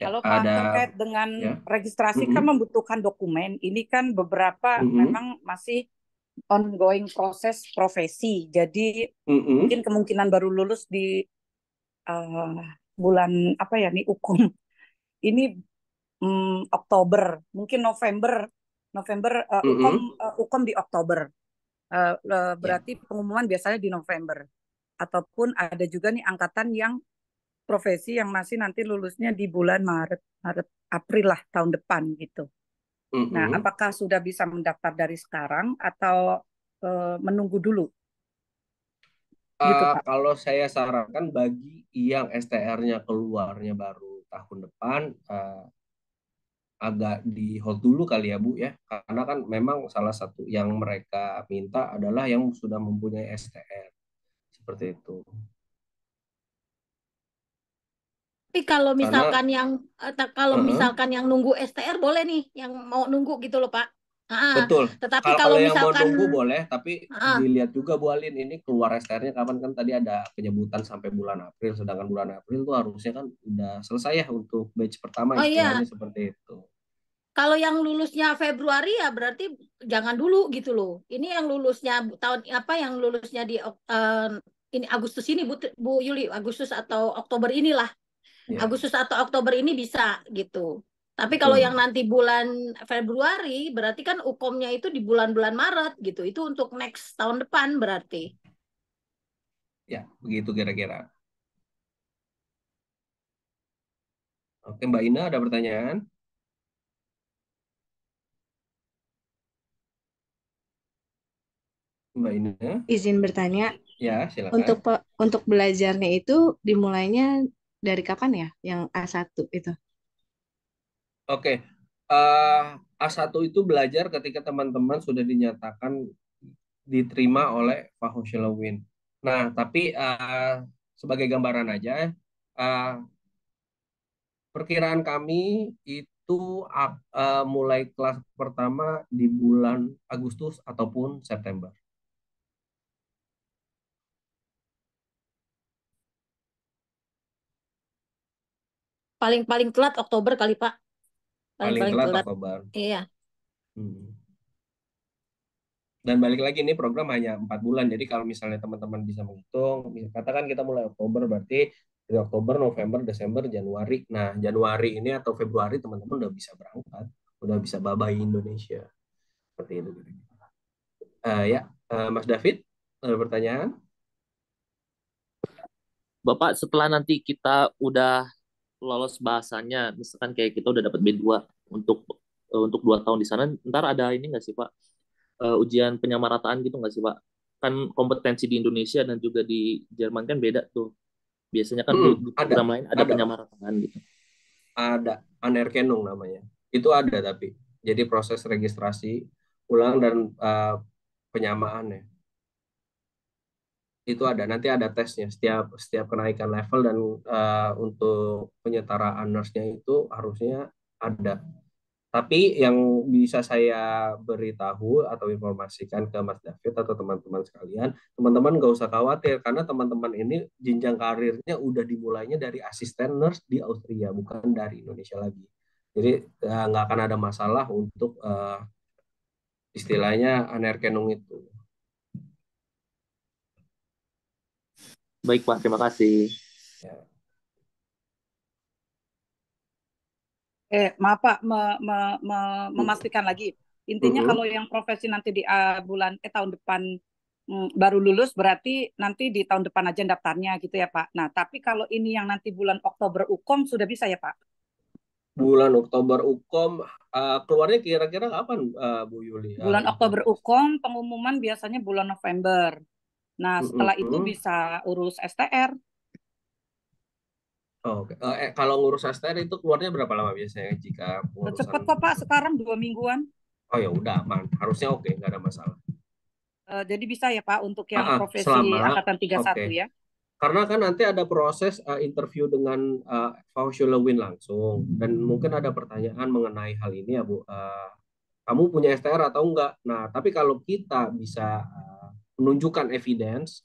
Iya, Kalau Pak ada, terkait dengan ya. registrasi mm -hmm. kan membutuhkan dokumen. Ini kan beberapa mm -hmm. memang masih ongoing proses profesi. Jadi mm -hmm. mungkin kemungkinan baru lulus di uh, bulan apa ya nih hukum. Ini um, Oktober, mungkin November, November uh, mm -hmm. uh, di Oktober. Uh, uh, berarti yeah. pengumuman biasanya di November. Ataupun ada juga nih angkatan yang profesi yang masih nanti lulusnya di bulan Maret, Maret April lah tahun depan gitu. Mm-hmm. Nah, apakah sudah bisa mendaftar dari sekarang atau e, menunggu dulu? Eh, gitu, uh, Kalau saya sarankan bagi yang STR-nya keluarnya baru tahun depan uh, agak di hold dulu kali ya Bu ya, karena kan memang salah satu yang mereka minta adalah yang sudah mempunyai STR seperti itu. Tapi kalau misalkan Karena, yang eh, kalau uh -huh. misalkan yang nunggu STR boleh nih, yang mau nunggu gitu loh Pak. Ah, Betul. Tetapi kalau, kalau misalkan yang mau nunggu boleh, tapi ah. dilihat juga Bu Alin ini keluar STR-nya kapan kan tadi ada penyebutan sampai bulan April, sedangkan bulan April itu harusnya kan udah selesai ya untuk batch pertama oh, iya. istilahnya iya. seperti itu. Kalau yang lulusnya Februari ya berarti jangan dulu gitu loh. Ini yang lulusnya tahun apa yang lulusnya di uh, ini Agustus ini Bu, Bu Yuli, Agustus atau Oktober inilah yeah. Agustus atau Oktober ini bisa gitu. Tapi kalau hmm. yang nanti bulan Februari berarti kan ukomnya itu di bulan-bulan Maret gitu. Itu untuk next tahun depan berarti. Ya, begitu kira-kira. Oke, Mbak Ina ada pertanyaan? Mbak Ina. Izin bertanya. Ya, silakan. Untuk untuk belajarnya itu dimulainya dari kapan ya yang A1 itu? Oke. Okay. Uh, A1 itu belajar ketika teman-teman sudah dinyatakan diterima oleh Pak Hoshilowin. Nah, tapi uh, sebagai gambaran aja, uh, perkiraan kami itu uh, mulai kelas pertama di bulan Agustus ataupun September. paling paling telat Oktober kali Pak. Paling paling, telat, telat Oktober. Iya. Hmm. Dan balik lagi ini program hanya empat bulan. Jadi kalau misalnya teman-teman bisa menghitung, katakan kita mulai Oktober berarti dari Oktober, November, Desember, Januari. Nah, Januari ini atau Februari teman-teman udah bisa berangkat, udah bisa babai Indonesia. Seperti itu. Uh, ya, uh, Mas David, ada pertanyaan? Bapak, setelah nanti kita udah lolos bahasanya misalkan kayak kita udah dapat B2 untuk uh, untuk dua tahun di sana ntar ada ini nggak sih pak uh, ujian penyamarataan gitu nggak sih pak kan kompetensi di Indonesia dan juga di Jerman kan beda tuh biasanya kan hmm, ada, program lain ada, ada penyamarataan gitu ada anerkenung namanya itu ada tapi jadi proses registrasi ulang dan uh, ya itu ada nanti ada tesnya setiap setiap kenaikan level dan uh, untuk penyetaraan nurse-nya itu harusnya ada. Tapi yang bisa saya beritahu atau informasikan ke Mas David atau teman-teman sekalian, teman-teman nggak usah khawatir karena teman-teman ini jenjang karirnya udah dimulainya dari asisten nurse di Austria bukan dari Indonesia lagi. Jadi eh, nggak akan ada masalah untuk uh, istilahnya anerkenung itu. Baik Pak, terima kasih. Ya. Eh, maaf Pak, me, me, me, memastikan lagi. Intinya -hmm. kalau yang profesi nanti di uh, bulan eh tahun depan mm, baru lulus berarti nanti di tahun depan aja daftarnya gitu ya Pak. Nah, tapi kalau ini yang nanti bulan Oktober Ukom sudah bisa ya Pak? Bulan Oktober Ukom uh, ah, keluarnya kira-kira kapan uh, Bu Yuli? Bulan Oktober Ukom pengumuman biasanya bulan November. Nah, setelah mm -hmm. itu bisa urus STR. Oh, Oke. Okay. Eh, eh, kalau ngurus STR itu keluarnya berapa lama biasanya jika pengurusan? Cepat kok Pak, sekarang dua mingguan. Oh ya udah, aman. Harusnya oke, okay, nggak ada masalah. Uh, jadi bisa ya Pak untuk yang ah, ah profesi selama, angkatan 31 okay. ya. Karena kan nanti ada proses uh, interview dengan uh, Win langsung dan mungkin ada pertanyaan mengenai hal ini ya Bu. Uh, kamu punya STR atau enggak? Nah, tapi kalau kita bisa uh, menunjukkan evidence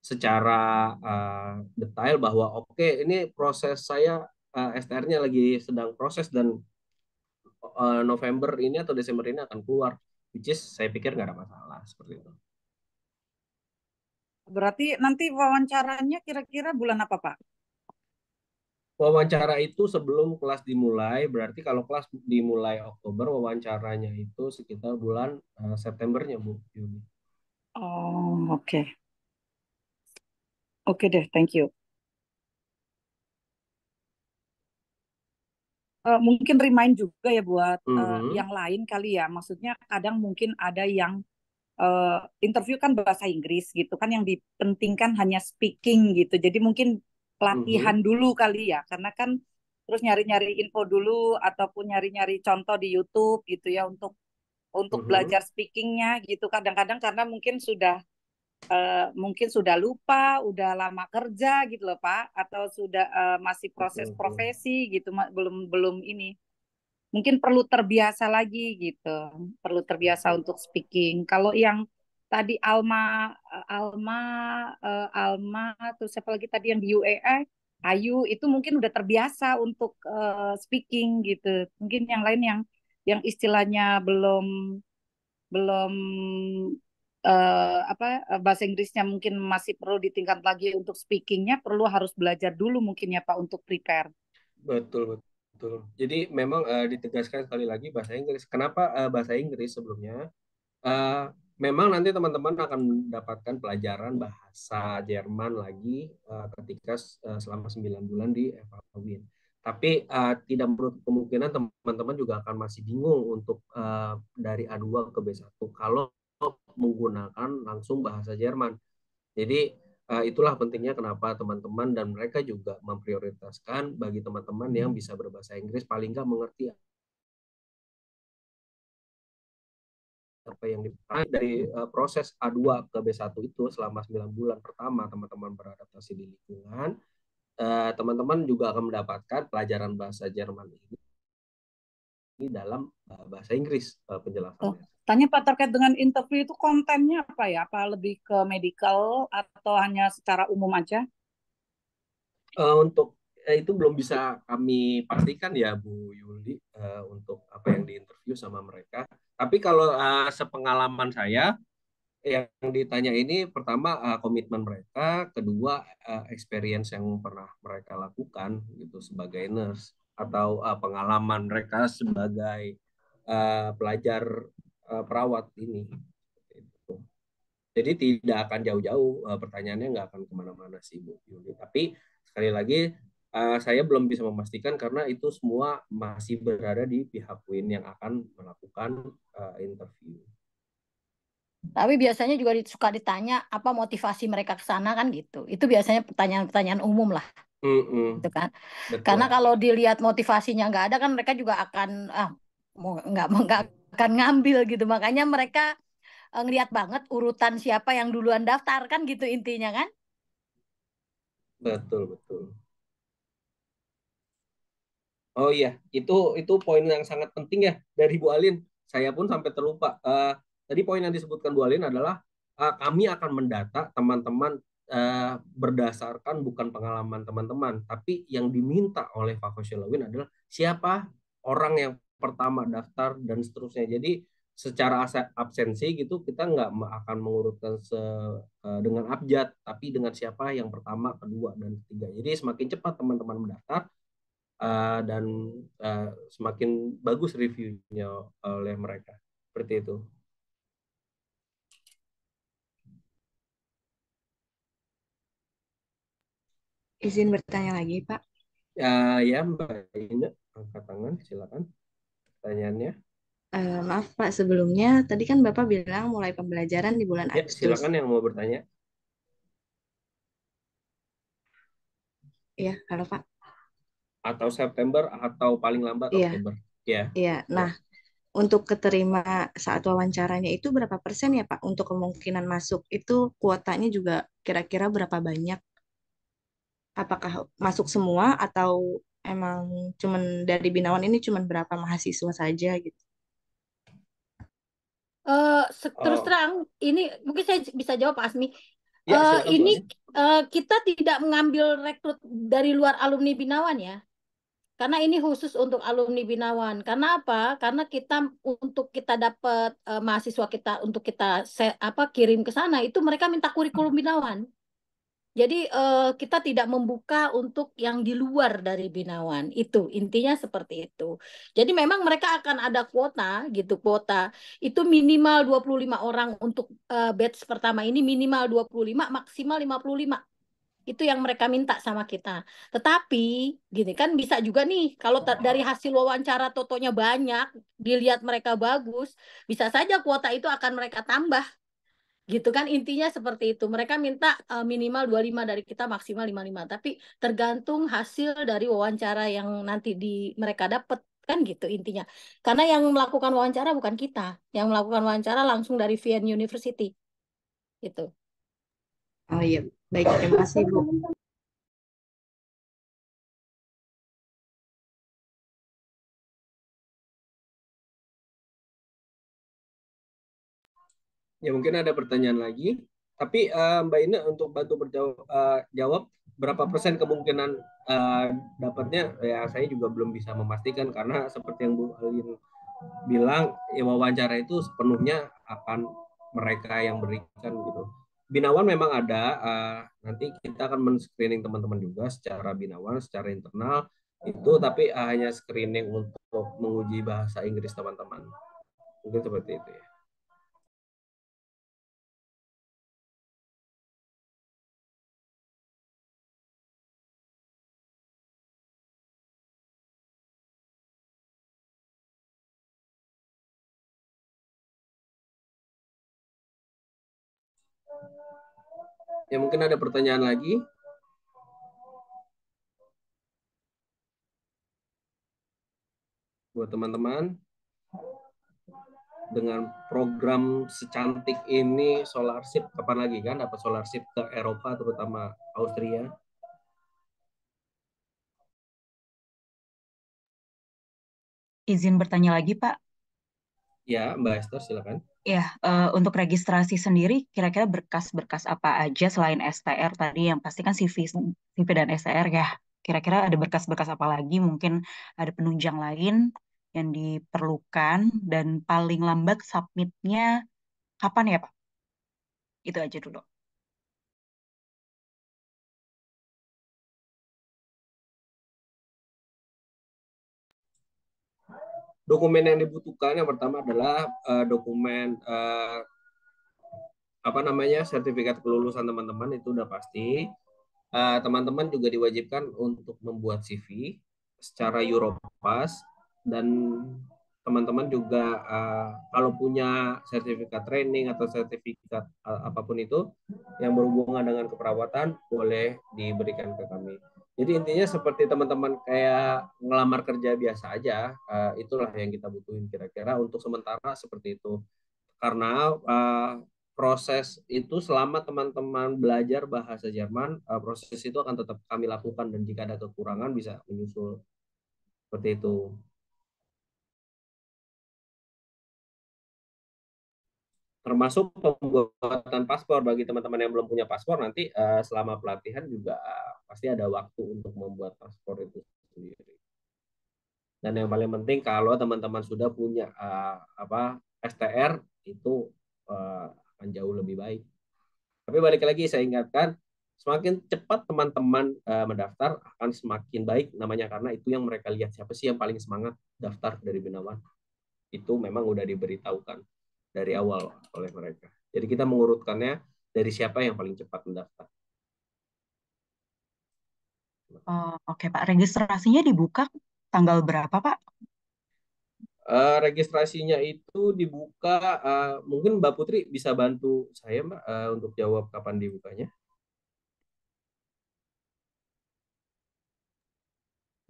secara uh, detail bahwa oke okay, ini proses saya uh, eh, STR-nya lagi sedang proses dan uh, November ini atau Desember ini akan keluar which is saya pikir nggak ada masalah seperti itu. Berarti nanti wawancaranya kira-kira bulan apa Pak? Wawancara itu sebelum kelas dimulai, berarti kalau kelas dimulai Oktober, wawancaranya itu sekitar bulan uh, Septembernya Bu Yuni. Oh, oke. Okay. Oke okay deh, thank you. Uh, mungkin remind juga ya buat mm -hmm. yang lain kali ya. Maksudnya kadang mungkin ada yang uh, interview kan bahasa Inggris gitu kan yang dipentingkan hanya speaking gitu. Jadi mungkin pelatihan mm -hmm. dulu kali ya karena kan terus nyari-nyari info dulu ataupun nyari-nyari contoh di YouTube gitu ya untuk untuk mm belajar speakingnya gitu kadang-kadang karena mungkin sudah uh, mungkin sudah lupa udah lama kerja gitu loh pak atau sudah uh, masih mm-hmm. proses profesi gitu belum belum ini mungkin perlu terbiasa lagi gitu perlu terbiasa mm-hmm. untuk speaking kalau yang tadi Alma Alma uh, Alma terus siapa lagi tadi yang di UEA e, Ayu itu mungkin udah terbiasa untuk uh, speaking gitu mungkin yang lain yang yang istilahnya belum belum uh, apa eh, bahasa Inggrisnya mungkin masih perlu ditingkat lagi untuk speakingnya perlu harus belajar dulu mungkin ya Pak untuk prepare. Betul betul. Jadi memang uh, ditegaskan sekali lagi bahasa Inggris. Kenapa uh, bahasa Inggris sebelumnya? Uh, memang nanti teman-teman akan mendapatkan pelajaran bahasa Jerman lagi uh, ketika uh, selama 9 bulan di FA tapi uh, tidak menutup kemungkinan teman-teman juga akan masih bingung untuk uh, dari A2 ke B1 kalau menggunakan langsung bahasa Jerman. Jadi uh, itulah pentingnya kenapa teman-teman dan mereka juga memprioritaskan bagi teman-teman yang bisa berbahasa Inggris paling nggak mengerti apa yang dipakai dari uh, proses A2 ke B1 itu selama 9 bulan pertama teman-teman beradaptasi di lingkungan Eh, teman-teman juga akan mendapatkan pelajaran bahasa Jerman ini ini dalam eh, bahasa Inggris eh, penjelasannya. Oh, tanya Pak terkait dengan interview itu kontennya apa ya? Apa lebih ke medical atau hanya secara umum aja? Uh, untuk itu belum bisa kami pastikan ya Bu Yuli uh, untuk apa yang diinterview sama mereka. Tapi kalau uh, sepengalaman saya yang ditanya ini pertama uh, komitmen mereka, kedua uh, experience yang pernah mereka lakukan gitu sebagai nurse atau uh, pengalaman mereka sebagai uh, pelajar uh, perawat ini. Gitu. Jadi tidak akan jauh-jauh uh, pertanyaannya nggak akan kemana-mana sih Bu Yuli. Tapi sekali lagi uh, saya belum bisa memastikan karena itu semua masih berada di pihak Win yang akan melakukan uh, interview. Tapi biasanya juga suka ditanya apa motivasi mereka ke sana kan gitu. Itu biasanya pertanyaan-pertanyaan umum lah. Mm-hmm. Gitu kan. Karena kalau dilihat motivasinya nggak ada kan mereka juga akan ah nggak nggak akan ngambil gitu. Makanya mereka e, ngelihat banget urutan siapa yang duluan daftar kan gitu intinya kan. Betul betul. Oh iya, itu itu poin yang sangat penting ya dari Bu Alin. Saya pun sampai terlupa. Uh, Tadi poin yang disebutkan Bu Alin adalah uh, kami akan mendata teman-teman uh, berdasarkan bukan pengalaman teman-teman, tapi yang diminta oleh Pak Kosyelowin adalah siapa orang yang pertama daftar dan seterusnya. Jadi secara absensi gitu kita nggak akan mengurutkan se, eh, dengan abjad tapi dengan siapa yang pertama kedua dan ketiga jadi semakin cepat teman-teman mendaftar eh, dan semakin bagus reviewnya oleh mereka seperti itu Izin bertanya lagi, Pak. Ya, ya Mbak Ina, angkat tangan, silakan. Pertanyaannya. Uh, maaf Pak, sebelumnya tadi kan Bapak bilang mulai pembelajaran di bulan ya, Agustus. Silakan yang mau bertanya. ya kalau Pak. Atau September atau paling lambat ya. Oktober. Ya. Iya. Nah, ya. untuk keterima saat wawancaranya itu berapa persen ya Pak? Untuk kemungkinan masuk itu kuotanya juga kira-kira berapa banyak? apakah masuk semua atau emang cuman dari Binawan ini cuman berapa mahasiswa saja gitu? Uh, terus terang ini mungkin saya bisa jawab Pak Asmi. Ya, uh, ini uh, kita tidak mengambil rekrut dari luar alumni Binawan ya. Karena ini khusus untuk alumni Binawan. Karena apa? Karena kita untuk kita dapat uh, mahasiswa kita untuk kita se apa kirim ke sana itu mereka minta kurikulum Binawan. Jadi eh, kita tidak membuka untuk yang di luar dari binawan. Itu intinya seperti itu. Jadi memang mereka akan ada kuota gitu, kuota. Itu minimal 25 orang untuk eh, batch pertama ini minimal 25, maksimal 55. Itu yang mereka minta sama kita. Tetapi gini kan bisa juga nih kalau dari hasil wawancara totonya banyak, dilihat mereka bagus, bisa saja kuota itu akan mereka tambah gitu kan intinya seperti itu mereka minta uh, minimal 25 dari kita maksimal 55 tapi tergantung hasil dari wawancara yang nanti di mereka dapat kan gitu intinya karena yang melakukan wawancara bukan kita yang melakukan wawancara langsung dari Vienna University gitu oh iya baik terima kasih Bu Ya mungkin ada pertanyaan lagi. Tapi uh, Mbak Ina untuk bantu berjawab uh, jawab berapa persen kemungkinan uh, dapatnya ya saya juga belum bisa memastikan karena seperti yang Bu Alin bilang ya wawancara itu sepenuhnya akan mereka yang berikan gitu. Binawan memang ada, uh, nanti kita akan men-screening teman-teman juga secara binawan, secara internal itu, tapi hanya screening untuk menguji bahasa Inggris teman-teman. Mungkin seperti itu ya. Ya mungkin ada pertanyaan lagi. Buat teman-teman, dengan program secantik ini Solarship kapan lagi kan dapat Solarship ke Eropa terutama Austria? Izin bertanya lagi, Pak. Ya, Mbak Esther silakan. Ya, uh, untuk registrasi sendiri kira-kira berkas-berkas apa aja selain STR tadi yang pasti kan CV CV dan STR ya. Kira-kira ada berkas-berkas apa lagi mungkin ada penunjang lain yang diperlukan dan paling lambat submitnya kapan ya, Pak? Itu aja dulu. dokumen yang dibutuhkan yang pertama adalah uh, dokumen uh, apa namanya sertifikat kelulusan teman-teman itu udah pasti. Eh, teman-teman uh, juga diwajibkan untuk membuat CV secara Europass dan teman-teman juga uh, kalau punya sertifikat training atau sertifikat uh, apapun itu yang berhubungan dengan keperawatan boleh diberikan ke kami. Jadi intinya seperti teman-teman kayak ngelamar kerja biasa aja, uh, itulah yang kita butuhin kira-kira untuk sementara seperti itu. Karena uh, proses itu selama teman-teman belajar bahasa Jerman, uh, proses itu akan tetap kami lakukan dan jika ada kekurangan bisa menyusul seperti itu. termasuk pembuatan paspor bagi teman-teman yang belum punya paspor nanti uh, selama pelatihan juga pasti ada waktu untuk membuat paspor itu sendiri dan yang paling penting kalau teman-teman sudah punya uh, apa STR itu uh, akan jauh lebih baik tapi balik lagi saya ingatkan semakin cepat teman-teman uh, mendaftar akan semakin baik namanya karena itu yang mereka lihat siapa sih yang paling semangat daftar dari Binawan itu memang udah diberitahukan dari hmm. awal oleh mereka. Jadi kita mengurutkannya dari siapa yang paling cepat mendaftar. Oh, Oke okay, Pak, registrasinya dibuka tanggal berapa Pak? Uh, registrasinya itu dibuka, uh, mungkin Mbak Putri bisa bantu saya Mbak uh, untuk jawab kapan dibukanya.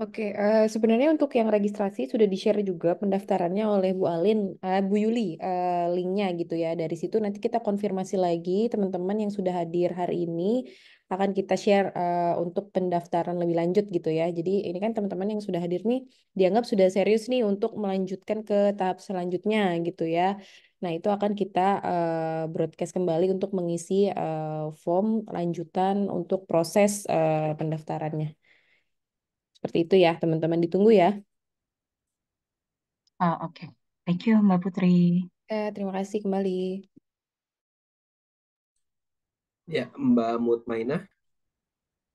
Oke, uh, sebenarnya untuk yang registrasi sudah di-share juga pendaftarannya oleh Bu Alin, uh, Bu Yuli, uh, linknya gitu ya. Dari situ nanti kita konfirmasi lagi teman-teman yang sudah hadir hari ini akan kita share, uh, untuk pendaftaran lebih lanjut gitu ya. Jadi ini kan teman-teman yang sudah hadir nih dianggap sudah serius nih untuk melanjutkan ke tahap selanjutnya gitu ya. Nah itu akan kita, uh, broadcast kembali untuk mengisi, uh, form lanjutan untuk proses, uh, pendaftarannya. Seperti itu ya, teman-teman. Ditunggu ya. Oh, Oke, okay. thank you Mbak Putri. Eh, terima kasih kembali. Ya, Mbak Mutmainah.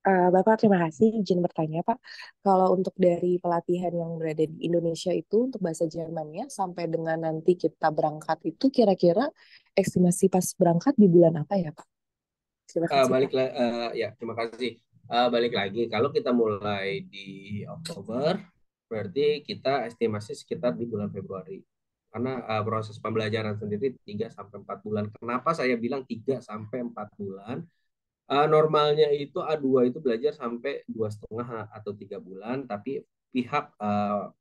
Eh, uh, Bapak, terima kasih. Izin bertanya, Pak. Kalau untuk dari pelatihan yang berada di Indonesia itu, untuk bahasa Jermannya, sampai dengan nanti kita berangkat itu, kira-kira estimasi pas berangkat di bulan apa ya, Pak? Terima ah, kasih, uh, balik, Pak. Uh, ya, terima kasih uh, balik lagi kalau kita mulai di Oktober berarti kita estimasi sekitar di bulan Februari karena uh, proses pembelajaran sendiri 3 sampai 4 bulan. Kenapa saya bilang 3 sampai 4 bulan? Uh, normalnya itu A2 itu belajar sampai dua setengah atau tiga bulan, tapi pihak uh,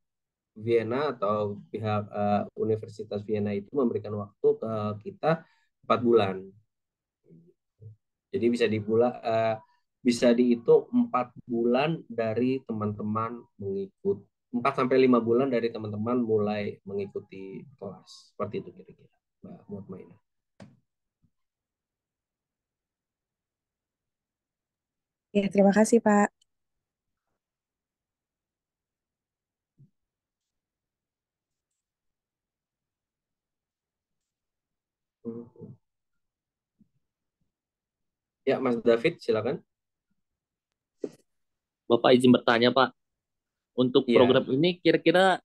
Vienna atau pihak uh, Universitas Vienna itu memberikan waktu ke kita empat bulan. Jadi bisa dibula uh, bisa dihitung empat bulan dari teman-teman mengikut empat sampai lima bulan dari teman-teman mulai mengikuti kelas seperti itu kira-kira Mbak Mutmainah. Ya, terima kasih, Pak. Hmm. Ya, Mas David, silakan. Bapak izin bertanya, Pak. Untuk yeah. program ini kira-kira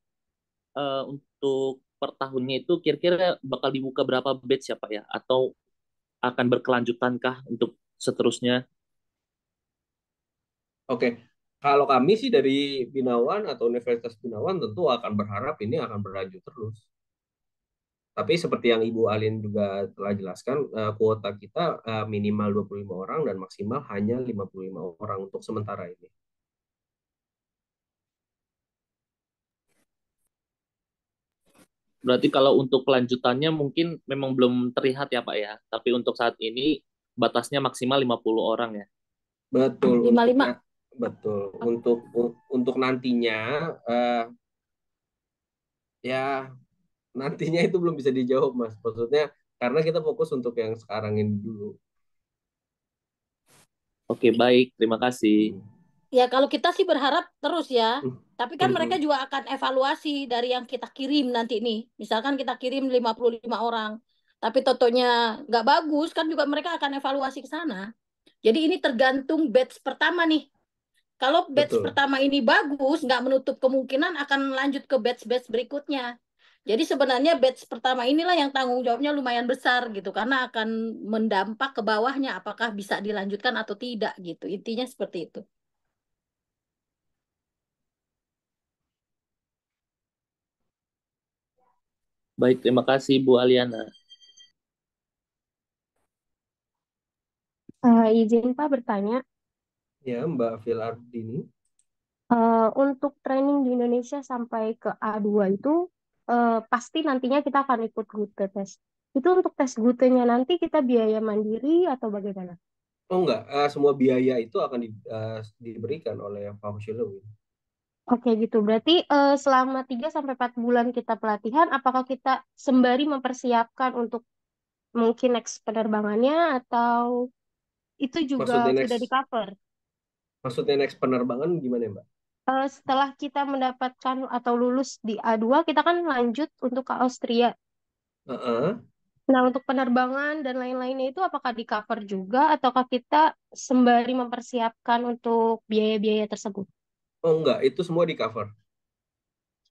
uh, untuk per tahunnya itu kira-kira bakal dibuka berapa batch ya, Pak ya? Atau akan berkelanjutankah untuk seterusnya? Oke. Okay. Kalau kami sih dari Binawan atau Universitas Binawan tentu akan berharap ini akan berlanjut terus. Tapi seperti yang Ibu Alin juga telah jelaskan, eh, kuota kita eh, minimal 25 orang dan maksimal hanya 55 orang untuk sementara ini. Berarti kalau untuk kelanjutannya mungkin memang belum terlihat ya Pak ya. Tapi untuk saat ini batasnya maksimal 50 orang ya. Betul. 55. Untuk, betul. Untuk untuk nantinya uh, ya nantinya itu belum bisa dijawab Mas. Maksudnya karena kita fokus untuk yang sekarang ini dulu. Oke, baik. Terima kasih. Hmm. Ya kalau kita sih berharap terus ya, hmm. tapi kan mereka hmm. juga akan evaluasi dari yang kita kirim nanti nih. Misalkan kita kirim 55 orang, tapi totonya nggak bagus, kan juga mereka akan evaluasi ke sana. Jadi ini tergantung batch pertama nih. Kalau batch Betul. pertama ini bagus, nggak menutup kemungkinan akan lanjut ke batch-batch berikutnya. Jadi sebenarnya batch pertama inilah yang tanggung jawabnya lumayan besar gitu, karena akan mendampak ke bawahnya apakah bisa dilanjutkan atau tidak gitu. Intinya seperti itu. Baik, terima kasih Bu Aliana. Uh, izin Pak bertanya. Ya, Mbak Filardini. Uh, eh, untuk training di Indonesia sampai ke A2 itu uh, pasti nantinya kita akan ikut Gute tes. Itu untuk tes Gutenya nanti kita biaya mandiri atau bagaimana? Oh enggak, uh, semua biaya itu akan di, uh, diberikan oleh Pak Husyilowin. Oke gitu. Berarti uh, selama 3 sampai 4 bulan kita pelatihan, apakah kita sembari mempersiapkan untuk mungkin next penerbangannya atau itu juga next, sudah di cover? Maksudnya next penerbangan gimana Mbak? Uh, setelah kita mendapatkan atau lulus di A2, kita kan lanjut untuk ke Austria. Uh-uh. Nah, untuk penerbangan dan lain-lainnya itu apakah di cover juga ataukah kita sembari mempersiapkan untuk biaya-biaya tersebut? Oh enggak, itu semua di cover.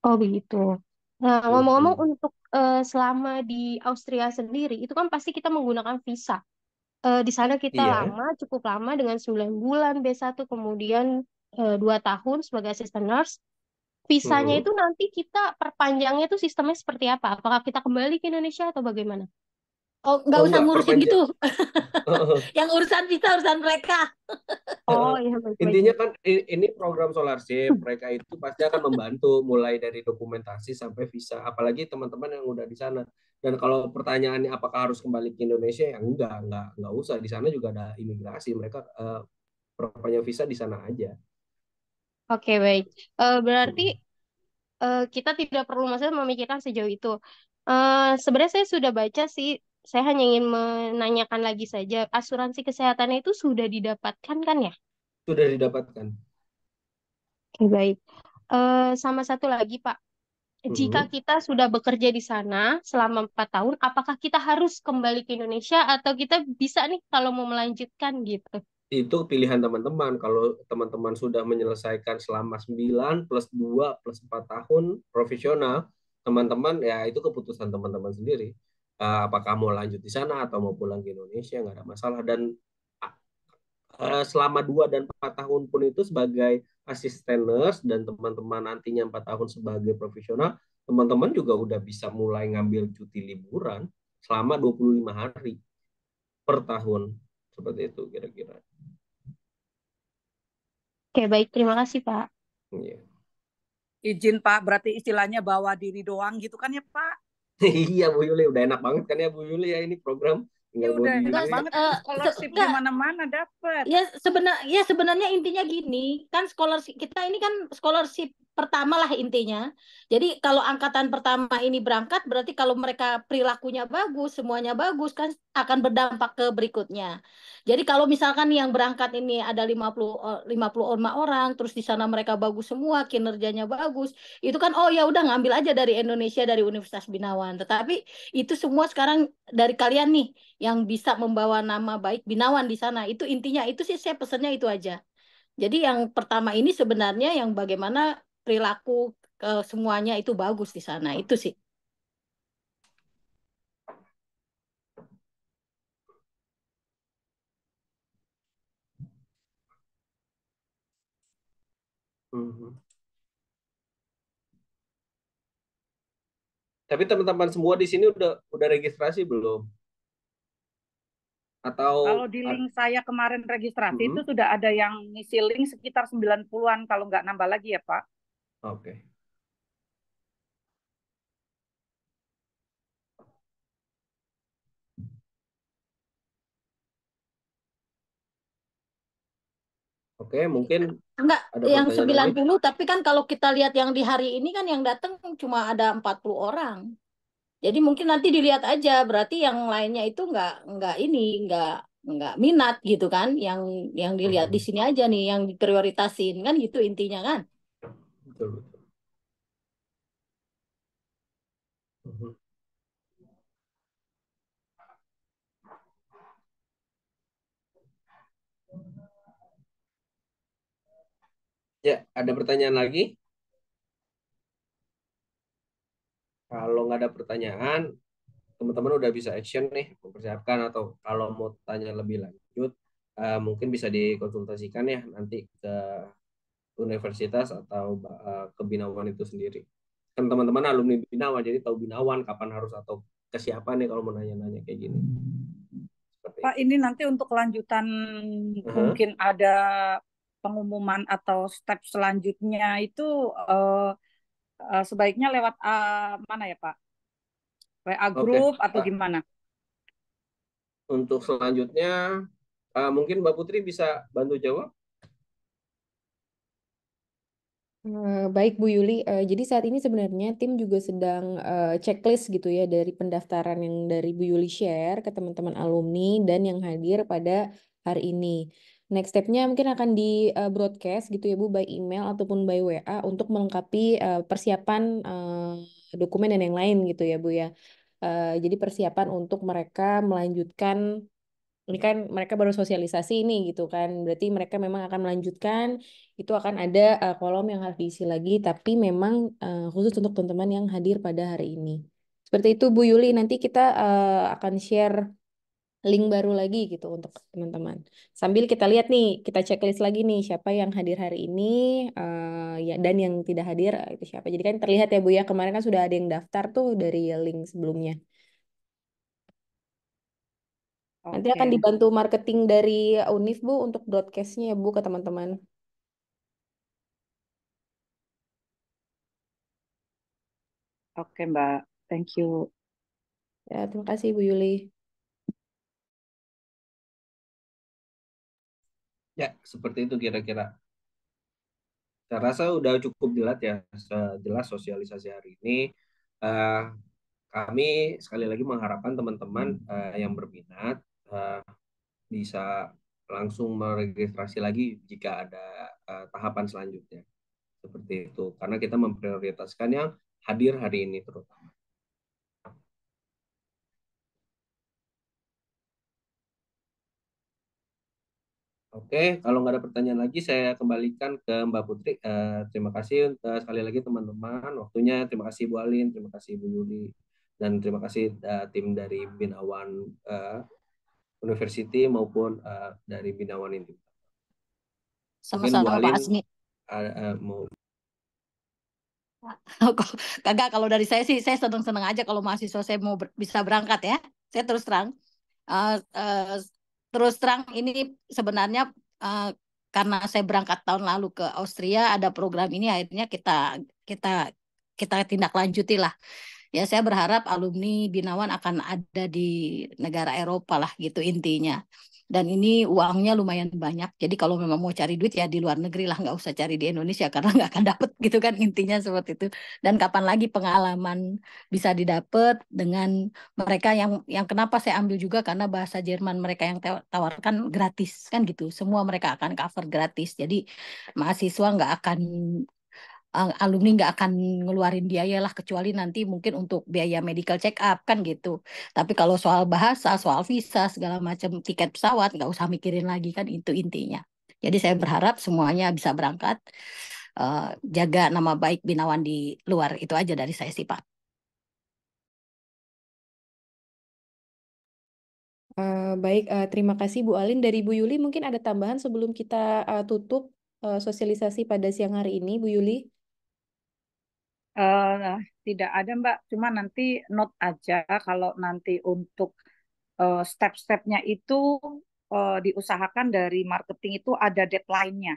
Oh begitu. Nah, iya, ngomong-ngomong iya. untuk uh, selama di Austria sendiri, itu kan pasti kita menggunakan visa. Uh, di sana kita Iya. lama, cukup lama dengan 9 bulan B1, kemudian uh, eh, 2 tahun sebagai assistant nurse. Visanya hmm. itu nanti kita perpanjangnya itu sistemnya seperti apa? Apakah kita kembali ke Indonesia atau bagaimana? Oh, nggak oh, usah ngurusin gitu. Ya? yang urusan kita urusan mereka. oh, iya baik, baik. Intinya kan ini program Solar scholarship, mereka itu pasti akan membantu mulai dari dokumentasi sampai visa, apalagi teman-teman yang udah di sana. Dan kalau pertanyaannya apakah harus kembali ke Indonesia, ya enggak, enggak, enggak usah. Di sana juga ada imigrasi, mereka uh, eh, perpanjang visa di sana aja. Oke, okay, baik. Uh, berarti uh, kita tidak perlu maksudnya memikirkan sejauh itu. Uh, sebenarnya saya sudah baca sih saya hanya ingin menanyakan lagi saja, asuransi kesehatan itu sudah didapatkan kan ya? Sudah didapatkan. Oke, baik. Uh, sama satu lagi Pak, jika mm-hmm. kita sudah bekerja di sana selama empat tahun, apakah kita harus kembali ke Indonesia atau kita bisa nih kalau mau melanjutkan gitu? Itu pilihan teman-teman. Kalau teman-teman sudah menyelesaikan selama 9 plus 2 plus 4 tahun profesional, teman-teman ya itu keputusan teman-teman sendiri apakah mau lanjut di sana atau mau pulang ke Indonesia nggak ada masalah dan e, selama dua dan empat tahun pun itu sebagai asisten nurse dan teman-teman nantinya empat tahun sebagai profesional teman-teman juga udah bisa mulai ngambil cuti liburan selama 25 hari per tahun seperti itu kira-kira. Oke baik terima kasih Pak. Yeah. Izin Pak berarti istilahnya bawa diri doang gitu kan ya Pak? iya Bu Yuli udah enak banget kan ya Bu Yuli ya ini program tinggal ya udah enak banget uh, scholarship di mana-mana dapat. Ya sebenar ya sebenarnya intinya gini, kan scholarship kita ini kan scholarship pertama lah intinya. Jadi kalau angkatan pertama ini berangkat berarti kalau mereka perilakunya bagus, semuanya bagus kan akan berdampak ke berikutnya. Jadi kalau misalkan yang berangkat ini ada 50 50 eh, orang terus di sana mereka bagus semua, kinerjanya bagus, itu kan oh ya udah ngambil aja dari Indonesia dari Universitas Binawan. Tetapi itu semua sekarang dari kalian nih yang bisa membawa nama baik Binawan di sana. Itu intinya itu sih saya pesannya itu aja. Jadi yang pertama ini sebenarnya yang bagaimana perilaku ke semuanya itu bagus di sana itu sih mhm. Tapi teman-teman semua di sini udah udah registrasi belum? Atau kalau di link saya kemarin registrasi hmm itu mhm. sudah ada yang ngisi link sekitar 90-an kalau nggak nambah lagi ya, Pak. Oke. Oke, mungkin enggak ada yang 90 puluh. tapi kan kalau kita lihat yang di hari ini kan yang datang cuma ada 40 orang. Jadi mungkin nanti dilihat aja berarti yang lainnya itu enggak enggak ini enggak enggak minat gitu kan yang yang dilihat hmm. di mm-hmm. sini aja nih yang diprioritasin kan gitu intinya kan. Mhm. Ya, ada pertanyaan lagi? Kalau nggak ada pertanyaan, teman-teman udah bisa action nih, mempersiapkan atau kalau mau tanya lebih lanjut, eh, mungkin bisa dikonsultasikan ya nanti ke universitas atau uh, eh, kebinawan itu sendiri. Kan teman-teman alumni binawan jadi tahu binawan kapan harus atau ke siapa nih kalau mau nanya-nanya kayak gini. Seperti Pak, ini nanti untuk kelanjutan uh-huh. mungkin ada pengumuman atau step selanjutnya itu uh, uh, sebaiknya lewat uh, mana ya, Pak? WA group okay. atau gimana? Untuk selanjutnya uh, mungkin Mbak Putri bisa bantu jawab Eh, baik Bu Yuli, eh, jadi saat ini sebenarnya tim juga sedang, eh, checklist gitu ya dari pendaftaran yang dari Bu Yuli share ke teman-teman alumni dan yang hadir pada hari ini. Next stepnya mungkin akan di, broadcast gitu ya Bu by email ataupun by WA untuk melengkapi, persiapan, dokumen dan yang lain gitu ya Bu ya. jadi persiapan untuk mereka melanjutkan ini kan mereka baru sosialisasi ini gitu kan berarti mereka memang akan melanjutkan itu akan ada uh, kolom yang harus diisi lagi tapi memang uh, khusus untuk teman-teman yang hadir pada hari ini seperti itu Bu Yuli nanti kita uh, akan share link baru lagi gitu untuk teman-teman sambil kita lihat nih kita checklist lagi nih siapa yang hadir hari ini uh, ya dan yang tidak hadir itu siapa jadi kan terlihat ya Bu ya kemarin kan sudah ada yang daftar tuh dari link sebelumnya Nanti akan dibantu marketing dari Unif Bu untuk broadcastnya ya Bu ke teman-teman. Oke, Mbak. Thank you. Ya, terima kasih Bu Yuli. Ya, seperti itu kira-kira. Saya rasa udah cukup jelas ya, jelas sosialisasi hari ini. Uh, kami sekali lagi mengharapkan teman-teman uh, yang berminat Eh, bisa langsung meregistrasi lagi jika ada uh, tahapan selanjutnya seperti itu karena kita memprioritaskan yang hadir hari ini terutama. Oke, kalau nggak ada pertanyaan lagi, saya kembalikan ke Mbak Putri. Uh, terima kasih untuk sekali lagi teman-teman. Waktunya, terima kasih Bu Alin, terima kasih Bu Yuli, dan terima kasih uh, tim dari Binawan uh, university maupun uh, dari binawan ini. Sama-sama Pak Asmi. Uh, uh, mau Kagak kalau dari saya sih saya seneng-seneng aja kalau mahasiswa saya mau ber bisa berangkat ya. Saya terus terang uh, uh, terus terang ini sebenarnya uh, karena saya berangkat tahun lalu ke Austria ada program ini akhirnya kita kita kita tindak lanjuti lah ya saya berharap alumni Binawan akan ada di negara Eropa lah gitu intinya. Dan ini uangnya lumayan banyak. Jadi kalau memang mau cari duit ya di luar negeri lah, nggak usah cari di Indonesia karena nggak akan dapet gitu kan intinya seperti itu. Dan kapan lagi pengalaman bisa didapat dengan mereka yang yang kenapa saya ambil juga karena bahasa Jerman mereka yang tawarkan gratis kan gitu. Semua mereka akan cover gratis. Jadi mahasiswa nggak akan uh, alumni nggak akan ngeluarin biaya lah kecuali nanti mungkin untuk biaya medical check up kan gitu. Tapi kalau soal bahasa, soal visa segala macam tiket pesawat nggak usah mikirin lagi kan itu intinya. Jadi saya berharap semuanya bisa berangkat. Uh, jaga nama baik Binawan di luar itu aja dari saya sih Pak. Uh, baik, uh, terima kasih Bu Alin. Dari Bu Yuli mungkin ada tambahan sebelum kita uh, tutup uh, sosialisasi pada siang hari ini, Bu Yuli? Uh, tidak ada Mbak, cuma nanti note aja kalau nanti untuk uh, step-stepnya itu uh, diusahakan dari marketing itu ada deadline-nya.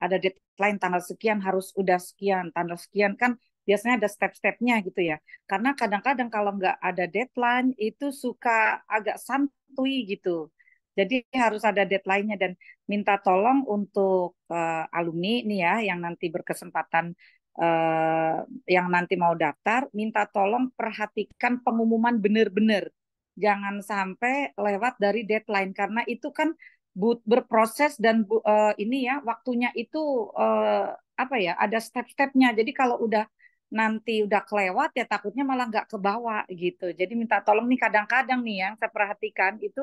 Ada deadline tanggal sekian harus udah sekian, tanggal sekian kan biasanya ada step-stepnya gitu ya. Karena kadang-kadang kalau nggak ada deadline itu suka agak santuy gitu. Jadi harus ada deadline-nya dan minta tolong untuk uh, alumni nih ya yang nanti berkesempatan eh, yang nanti mau daftar, minta tolong perhatikan pengumuman benar-benar. Jangan sampai lewat dari deadline karena itu kan berproses dan bu, uh, ini ya waktunya itu uh, apa ya ada step-stepnya. Jadi kalau udah nanti udah kelewat ya takutnya malah nggak ke bawah gitu. Jadi minta tolong nih kadang-kadang nih yang saya perhatikan itu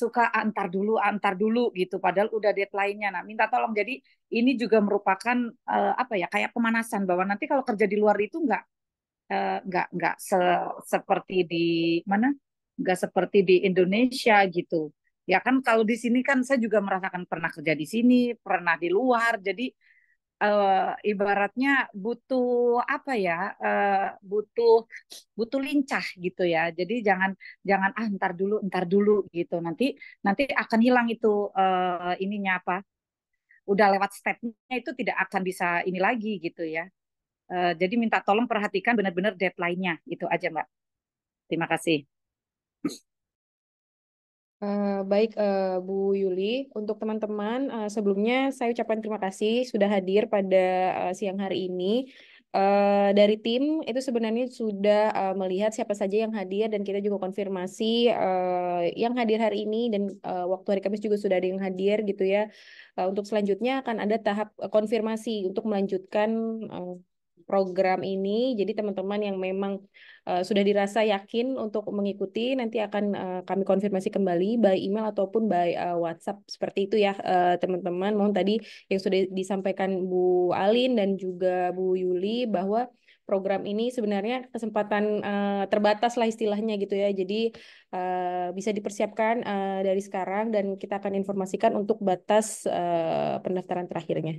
suka antar ah, dulu, antar ah, dulu gitu. Padahal udah deadline-nya. Nah, minta tolong. Jadi ini juga merupakan uh, apa ya? Kayak pemanasan bahwa nanti kalau kerja di luar itu nggak uh, nggak nggak se seperti di mana? Nggak seperti di Indonesia gitu. Ya kan kalau di sini kan saya juga merasakan pernah kerja di sini, pernah di luar. Jadi uh, ibaratnya butuh apa ya uh, butuh butuh lincah gitu ya jadi jangan jangan ah ntar dulu ntar dulu gitu nanti nanti akan hilang itu uh, ininya apa udah lewat stepnya itu tidak akan bisa ini lagi gitu ya uh, jadi minta tolong perhatikan benar-benar deadline-nya itu aja mbak terima kasih Uh, baik, uh, Bu Yuli, untuk teman-teman, uh, sebelumnya saya ucapkan terima kasih sudah hadir pada uh, siang hari ini. Uh, dari tim itu sebenarnya sudah uh, melihat siapa saja yang hadir dan kita juga konfirmasi uh, yang hadir hari ini dan uh, waktu hari Kamis juga sudah ada yang hadir gitu ya. Uh, untuk selanjutnya akan ada tahap konfirmasi untuk melanjutkan uh, program ini. Jadi teman-teman yang memang uh, sudah dirasa yakin untuk mengikuti nanti akan uh, kami konfirmasi kembali by email ataupun by uh, WhatsApp seperti itu ya teman-teman. Uh, Mohon tadi yang sudah disampaikan Bu Alin dan juga Bu Yuli bahwa program ini sebenarnya kesempatan uh, terbatas lah istilahnya gitu ya. Jadi uh, bisa dipersiapkan uh, dari sekarang dan kita akan informasikan untuk batas uh, pendaftaran terakhirnya.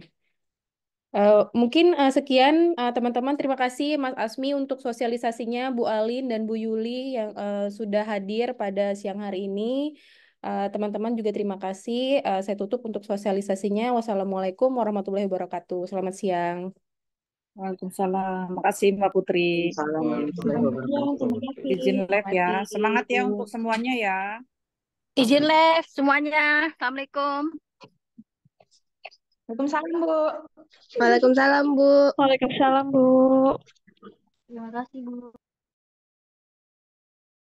Uh, mungkin uh, sekian eh, teman-teman. Uh, Terima kasih Mas Asmi untuk sosialisasinya, Bu Alin dan Bu Yuli yang uh, sudah hadir pada siang hari ini. Teman-teman uh, juga terima kasih. Uh, saya tutup untuk sosialisasinya. Wassalamualaikum warahmatullahi wabarakatuh. Selamat siang. Waalaikumsalam. Makasih Mbak Putri. Izin live ya. Semangat ya untuk semuanya ya. Izin live semuanya. Assalamualaikum. Waalaikumsalam, Bu. Waalaikumsalam, Bu. Waalaikumsalam, Bu. Terima kasih, Bu.